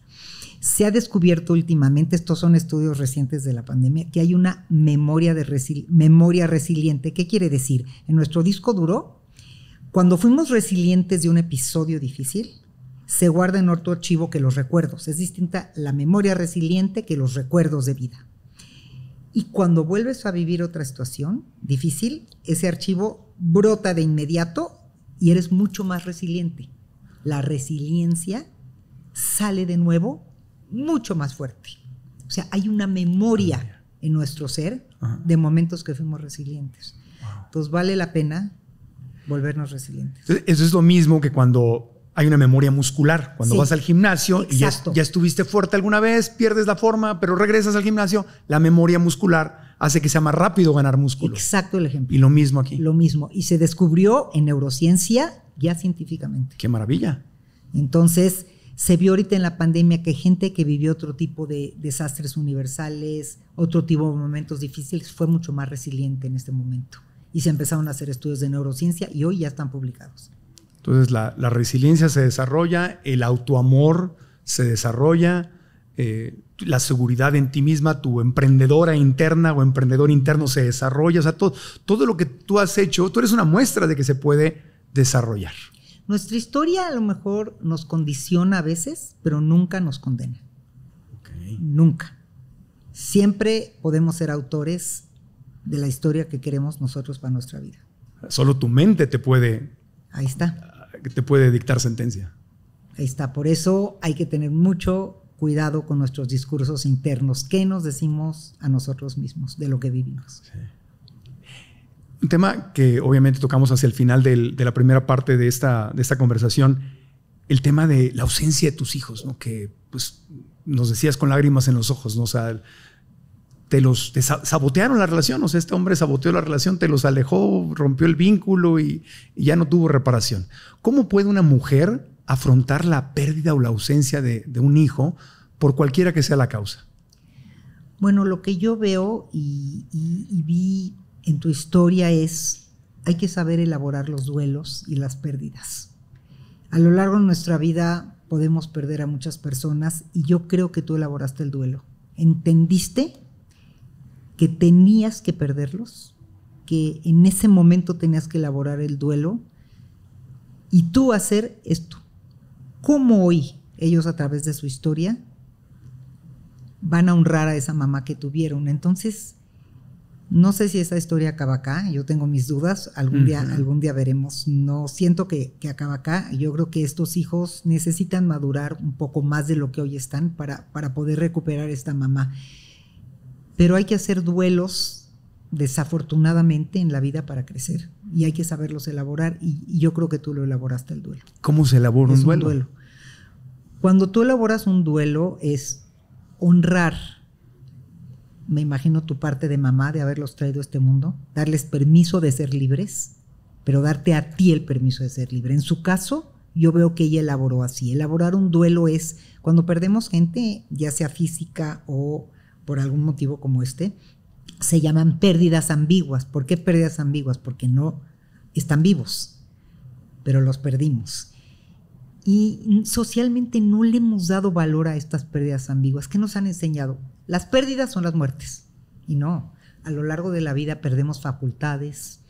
Se ha descubierto últimamente, estos son estudios recientes de la pandemia, que hay una memoria, de memoria resiliente. ¿Qué quiere decir? En nuestro disco duro, cuando fuimos resilientes de un episodio difícil, se guarda en otro archivo que los recuerdos. Es distinta la memoria resiliente que los recuerdos de vida. Y cuando vuelves a vivir otra situación difícil, ese archivo brota de inmediato y eres mucho más resiliente. La resiliencia sale de nuevo mucho más fuerte. O sea, hay una memoria ah, en nuestro ser de momentos que fuimos resilientes. Entonces vale la pena volvernos resilientes. Eso es lo mismo que cuando hay una memoria muscular. Cuando vas al gimnasio y ya, estuviste fuerte alguna vez, pierdes la forma, pero regresas al gimnasio, la memoria muscular hace que sea más rápido ganar músculo. Exacto el ejemplo. Y lo mismo aquí. Lo mismo. Y se descubrió en neurociencia ya científicamente. Qué maravilla. Entonces, se vio ahorita en la pandemia que gente que vivió otro tipo de desastres universales, otro tipo de momentos difíciles, fue mucho más resiliente en este momento. Y se empezaron a hacer estudios de neurociencia y hoy ya están publicados. Entonces, la, la resiliencia se desarrolla, el autoamor se desarrolla, eh, la seguridad en ti misma, tu emprendedora interna o emprendedor interno se desarrolla. O sea, todo, lo que tú has hecho, tú eres una muestra de que se puede desarrollar. Nuestra historia a lo mejor nos condiciona a veces, pero nunca nos condena. Nunca. Siempre podemos ser autores de la historia que queremos nosotros para nuestra vida. Solo tu mente te puede. Ahí está. Te puede dictar sentencia. Ahí está. Por eso hay que tener mucho cuidado con nuestros discursos internos. ¿Qué nos decimos a nosotros mismos de lo que vivimos? Un tema que obviamente tocamos hacia el final de la primera parte de esta, de esta conversación, el tema de la ausencia de tus hijos, ¿no? que pues, nos decías con lágrimas en los ojos, ¿no? te los sabotearon la relación, o sea, este hombre saboteó la relación, te los alejó, rompió el vínculo y ya no tuvo reparación. ¿Cómo puede una mujer afrontar la pérdida o la ausencia de, un hijo por cualquiera que sea la causa? Bueno, lo que yo veo y, y, vi en tu historia es, hay que saber elaborar los duelos y las pérdidas. A lo largo de nuestra vida podemos perder a muchas personas y yo creo que tú elaboraste el duelo. Entendiste que tenías que perderlos, que en ese momento tenías que elaborar el duelo y tú hacer esto, cómo hoy ellos a través de su historia van a honrar a esa mamá que tuvieron. Entonces, no sé si esa historia acaba acá, yo tengo mis dudas, algún día, algún día veremos. No siento que, que, acaba acá. Yo creo que estos hijos necesitan madurar un poco más de lo que hoy están para, para poder recuperar esta mamá. Pero hay que hacer duelos, desafortunadamente, en la vida para crecer. Y hay que saberlos elaborar. Y, yo creo que tú lo elaboraste el duelo. ¿Cómo se elabora un Un duelo. Cuando tú elaboras un duelo es honrar, me imagino tu parte de mamá de haberlos traído a este mundo, darles permiso de ser libres, pero darte a ti el permiso de ser libre. En su caso, yo veo que ella elaboró así. Elaborar un duelo es cuando perdemos gente, ya sea física o por algún motivo como este, se llaman pérdidas ambiguas. ¿Por qué pérdidas ambiguas? Porque no están vivos, pero los perdimos. Y socialmente no le hemos dado valor a estas pérdidas ambiguas. ¿Qué nos han enseñado? Las pérdidas son las muertes. Y no, a lo largo de la vida perdemos facultades,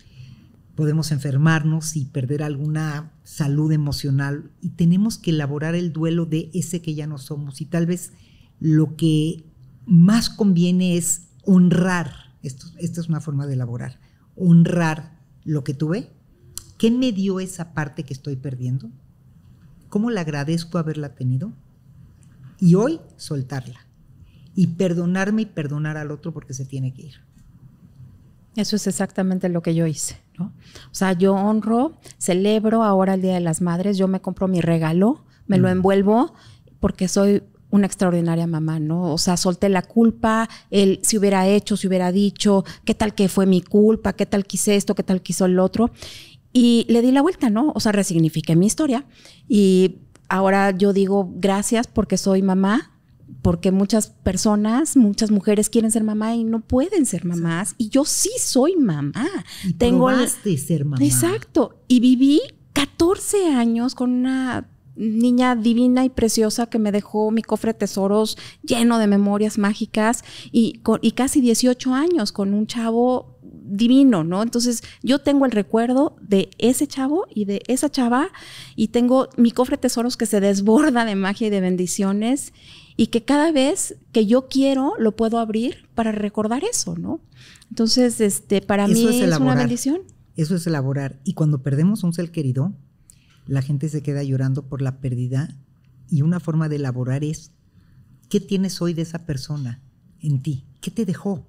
podemos enfermarnos y perder alguna salud emocional y tenemos que elaborar el duelo de ese que ya no somos. Y tal vez lo que más conviene es honrar, esta es una forma de elaborar, honrar lo que tuve, qué me dio esa parte que estoy perdiendo ¿Cómo le agradezco haberla tenido? Y hoy soltarla. Y perdonarme y perdonar al otro porque se tiene que ir. Eso es exactamente lo que yo hice. ¿no? O sea, yo honro, celebro ahora el Día de las Madres, yo me compro mi regalo, me lo mm. envuelvo porque soy una extraordinaria mamá, ¿no? O sea, solté la culpa, él si hubiera hecho, si hubiera dicho, qué tal que fue mi culpa, qué tal quise esto, qué tal quiso el otro. Y le di la vuelta, ¿no? O sea, resignifiqué mi historia y ahora yo digo gracias porque soy mamá, porque muchas personas, muchas mujeres quieren ser mamá y no pueden ser mamás. Y yo sí soy mamá. Tengo el... de ser mamá. Exacto. Y viví 14 años con una niña divina y preciosa que me dejó mi cofre de tesoros lleno de memorias mágicas y, y casi 18 años con un chavo divino, ¿no? Entonces yo tengo el recuerdo de ese chavo y de esa chava y tengo mi cofre de tesoros que se desborda de magia y de bendiciones y que cada vez que yo quiero lo puedo abrir para recordar eso, ¿no? Entonces, este, para mí es, es una bendición. Eso es elaborar. Y cuando perdemos un ser querido, la gente se queda llorando por la pérdida y una forma de elaborar es, ¿qué tienes hoy de esa persona en ti? ¿Qué te dejó?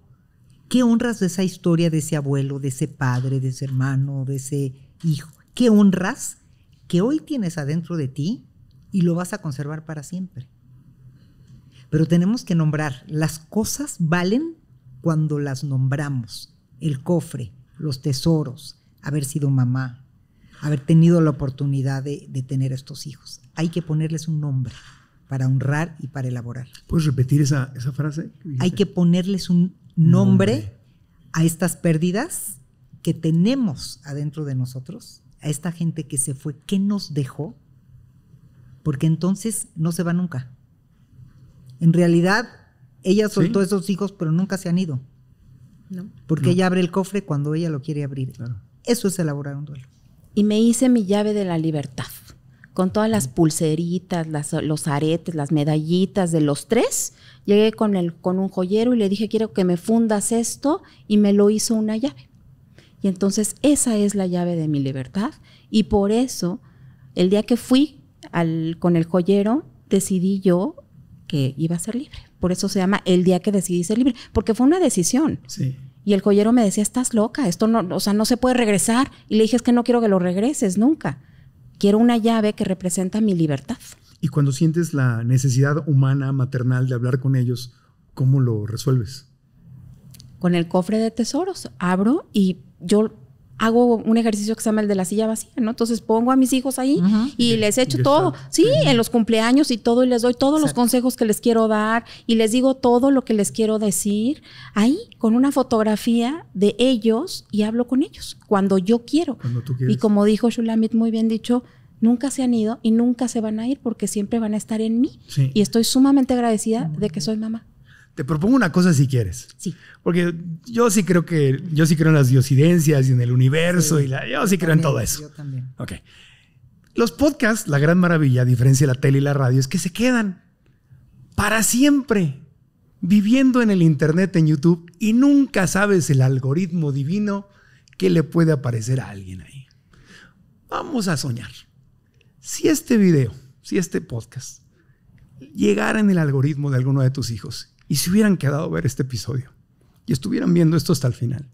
¿Qué honras de esa historia de ese abuelo, de ese padre, de ese hermano, de ese hijo? ¿Qué honras que hoy tienes adentro de ti y lo vas a conservar para siempre? Pero tenemos que nombrar, las cosas valen cuando las nombramos. El cofre, los tesoros, haber sido mamá, haber tenido la oportunidad de, tener a estos hijos. Hay que ponerles un nombre para honrar y para elaborar. ¿Puedes repetir esa, esa frase? Hay que ponerles un nombre a estas pérdidas que tenemos adentro de nosotros, a esta gente que se fue, que nos dejó, porque entonces no se va nunca. En realidad, ella soltó esos hijos, pero nunca se han ido. Porque ella abre el cofre cuando ella lo quiere abrir. Eso es elaborar un duelo. Y me hice mi llave de la libertad, con todas las mm. pulseritas, los aretes, las medallitas de los tres Llegué con, el, con un joyero y le dije, quiero que me fundas esto y me lo hizo una llave. Y entonces esa es la llave de mi libertad y por eso el día que fui al, con el joyero decidí yo que iba a ser libre. Por eso se llama el día que decidí ser libre, porque fue una decisión. Sí. Y el joyero me decía, estás loca, esto no, o sea, no se puede regresar. Y le dije, es que no quiero que lo regreses nunca. Quiero una llave que representa mi libertad. Y cuando sientes la necesidad humana, maternal de hablar con ellos, ¿cómo lo resuelves? Con el cofre de tesoros. Abro y yo hago un ejercicio que se llama el de la silla vacía, ¿no? Entonces pongo a mis hijos ahí y les echo todo, sí, en los cumpleaños y todo, y les doy todos los consejos que les quiero dar y les digo todo lo que les quiero decir, ahí con una fotografía de ellos y hablo con ellos cuando yo quiero. y como dijo Shulamit, muy bien dicho, nunca se han ido y nunca se van a ir porque siempre van a estar en mí. Y estoy sumamente agradecida de que soy mamá. Te propongo una cosa si quieres. Sí. Porque yo sí creo que yo sí creo en las diosidencias y en el universo y yo, sí creo en todo eso. Yo también. Ok. Los podcasts, la gran maravilla, a diferencia de la tele y la radio, es que se quedan para siempre viviendo en el internet, en YouTube y nunca sabes el algoritmo divino que le puede aparecer a alguien ahí. Vamos a soñar si este video, si este podcast llegara en el algoritmo de alguno de tus hijos y se hubieran quedado a ver este episodio y estuvieran viendo esto hasta el final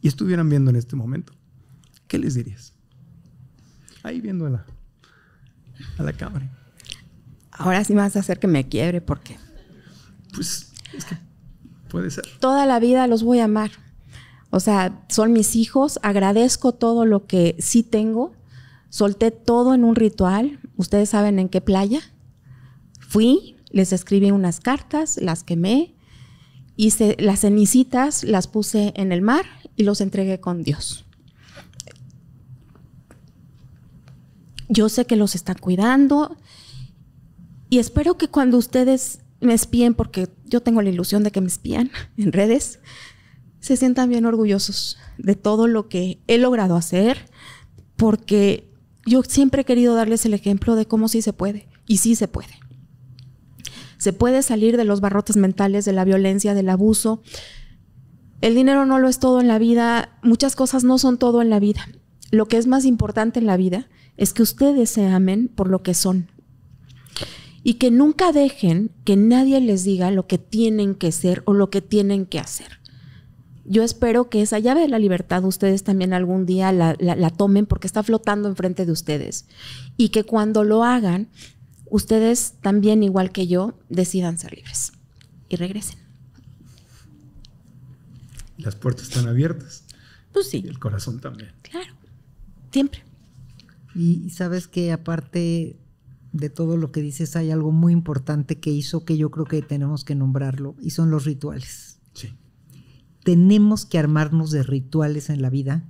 y estuvieran viendo en este momento, ¿qué les dirías? Ahí viendo a la, cámara. Ahora sí me vas a hacer que me quiebre porque... Pues puede ser. Toda la vida los voy a amar. O sea, son mis hijos, agradezco todo lo que sí tengo, Solté todo en un ritual. Ustedes saben en qué playa. Fui, les escribí unas cartas, las quemé, hice las cenicitas, las puse en el mar y los entregué con Dios. Yo sé que los están cuidando y espero que cuando ustedes me espíen, porque yo tengo la ilusión de que me espían en redes, se sientan bien orgullosos de todo lo que he logrado hacer, porque yo siempre he querido darles el ejemplo de cómo sí se puede, y sí se puede. Se puede salir de los barrotes mentales, de la violencia, del abuso. El dinero no lo es todo en la vida, muchas cosas no son todo en la vida. Lo que es más importante en la vida es que ustedes se amen por lo que son y que nunca dejen que nadie les diga lo que tienen que ser o lo que tienen que hacer. Yo espero que esa llave de la libertad ustedes también algún día la, tomen porque está flotando enfrente de ustedes y que cuando lo hagan, ustedes también, igual que yo, decidan ser libres y regresen. Las puertas están abiertas. Pues sí. el corazón también. Claro, siempre. Y sabes que aparte de todo lo que dices, hay algo muy importante que hizo que yo creo que tenemos que nombrarlo y son los rituales. Sí tenemos que armarnos de rituales en la vida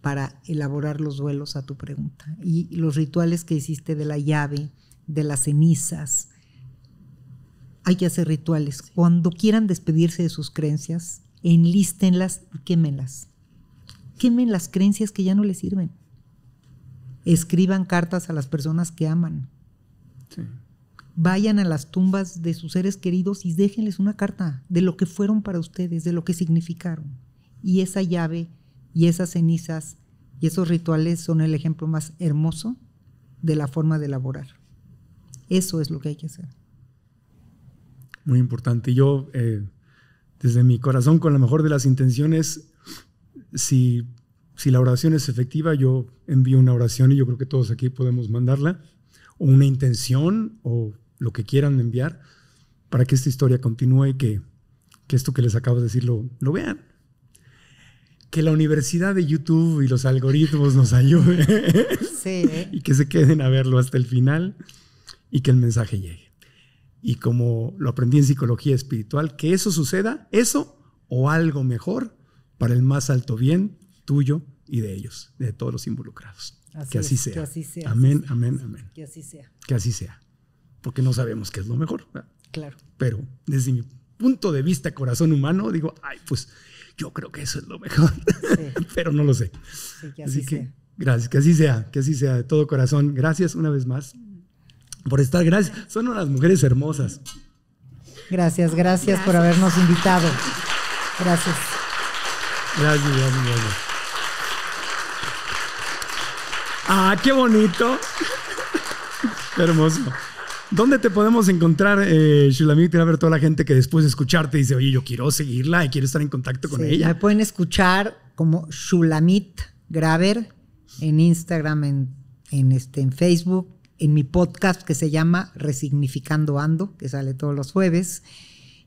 para elaborar los duelos a tu pregunta. Y los rituales que hiciste de la llave, de las cenizas, hay que hacer rituales. Cuando quieran despedirse de sus creencias, enlístenlas y quémenlas. Quemen las creencias que ya no les sirven. Escriban cartas a las personas que aman. Sí vayan a las tumbas de sus seres queridos y déjenles una carta de lo que fueron para ustedes, de lo que significaron. Y esa llave y esas cenizas y esos rituales son el ejemplo más hermoso de la forma de elaborar. Eso es lo que hay que hacer. Muy importante. Yo, eh, desde mi corazón, con la mejor de las intenciones, si, si la oración es efectiva, yo envío una oración y yo creo que todos aquí podemos mandarla o una intención o lo que quieran enviar para que esta historia continúe y que, esto que les acabo de decir lo, vean. Que la universidad de YouTube y los algoritmos nos ayuden y que se queden a verlo hasta el final y que el mensaje llegue. Y como lo aprendí en psicología espiritual, que eso suceda, eso o algo mejor para el más alto bien tuyo y de ellos, de todos los involucrados. que, así sea que, así sea. Amén, amén, amén. Que así sea. Que así sea porque no sabemos qué es lo mejor. Claro. Pero desde mi punto de vista, corazón humano, digo, ay, pues yo creo que eso es lo mejor, pero no lo sé. así, que gracias, que así sea, que así sea de todo corazón. Gracias una vez más por estar. Gracias, son unas mujeres hermosas. Gracias, gracias, por habernos invitado. Gracias. Gracias, gracias, Ah, qué bonito. hermoso. ¿Dónde te podemos encontrar, eh, Shulamit? Graber? ver toda la gente que después de escucharte dice, oye, yo quiero seguirla y quiero estar en contacto con ella. Me pueden escuchar como Shulamit Graver en Instagram, en, en, este, en Facebook, en mi podcast que se llama Resignificando Ando, que sale todos los jueves.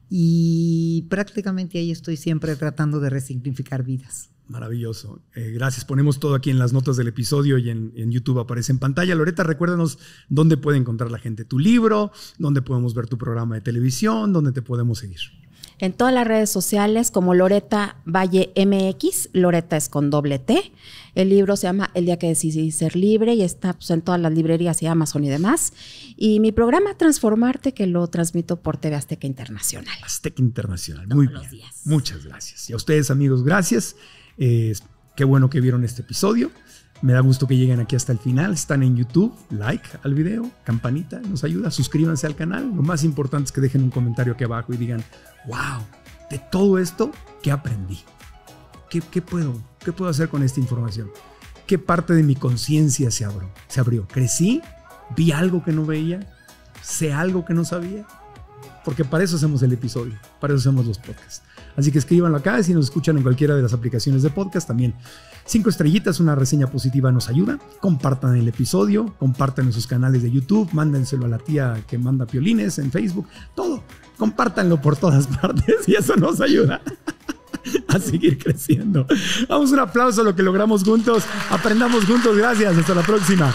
Y prácticamente ahí estoy siempre tratando de resignificar vidas. Maravilloso. Eh, gracias. Ponemos todo aquí en las notas del episodio y en, YouTube aparece en pantalla. Loreta, recuérdanos dónde puede encontrar la gente tu libro, dónde podemos ver tu programa de televisión, dónde te podemos seguir. En todas las redes sociales como Loreta Valle MX, Loreta es con doble T. El libro se llama El día que decidí ser libre y está pues, en todas las librerías y Amazon y demás. Y mi programa Transformarte que lo transmito por TV Azteca Internacional. Azteca Internacional, muy bien. Muchas gracias. Y a ustedes amigos, gracias. Eh, qué bueno que vieron este episodio. Me da gusto que lleguen aquí hasta el final. Están en YouTube, like al video, campanita, nos ayuda, suscríbanse al canal. Lo más importante es que dejen un comentario aquí abajo y digan, wow, de todo esto, ¿qué aprendí? ¿Qué, puedo, qué puedo hacer con esta información? ¿Qué parte de mi conciencia se abrió? se abrió? ¿Crecí? ¿Vi algo que no veía? ¿Sé algo que no sabía? Porque para eso hacemos el episodio, para eso hacemos los podcasts. Así que escríbanlo acá si nos escuchan en cualquiera de las aplicaciones de podcast también. Cinco estrellitas, una reseña positiva nos ayuda. Compartan el episodio, compartan en sus canales de YouTube, mándenselo a la tía que manda piolines en Facebook, todo. Compártanlo por todas partes y eso nos ayuda a seguir creciendo. Vamos un aplauso a lo que logramos juntos. Aprendamos juntos. Gracias. Hasta la próxima.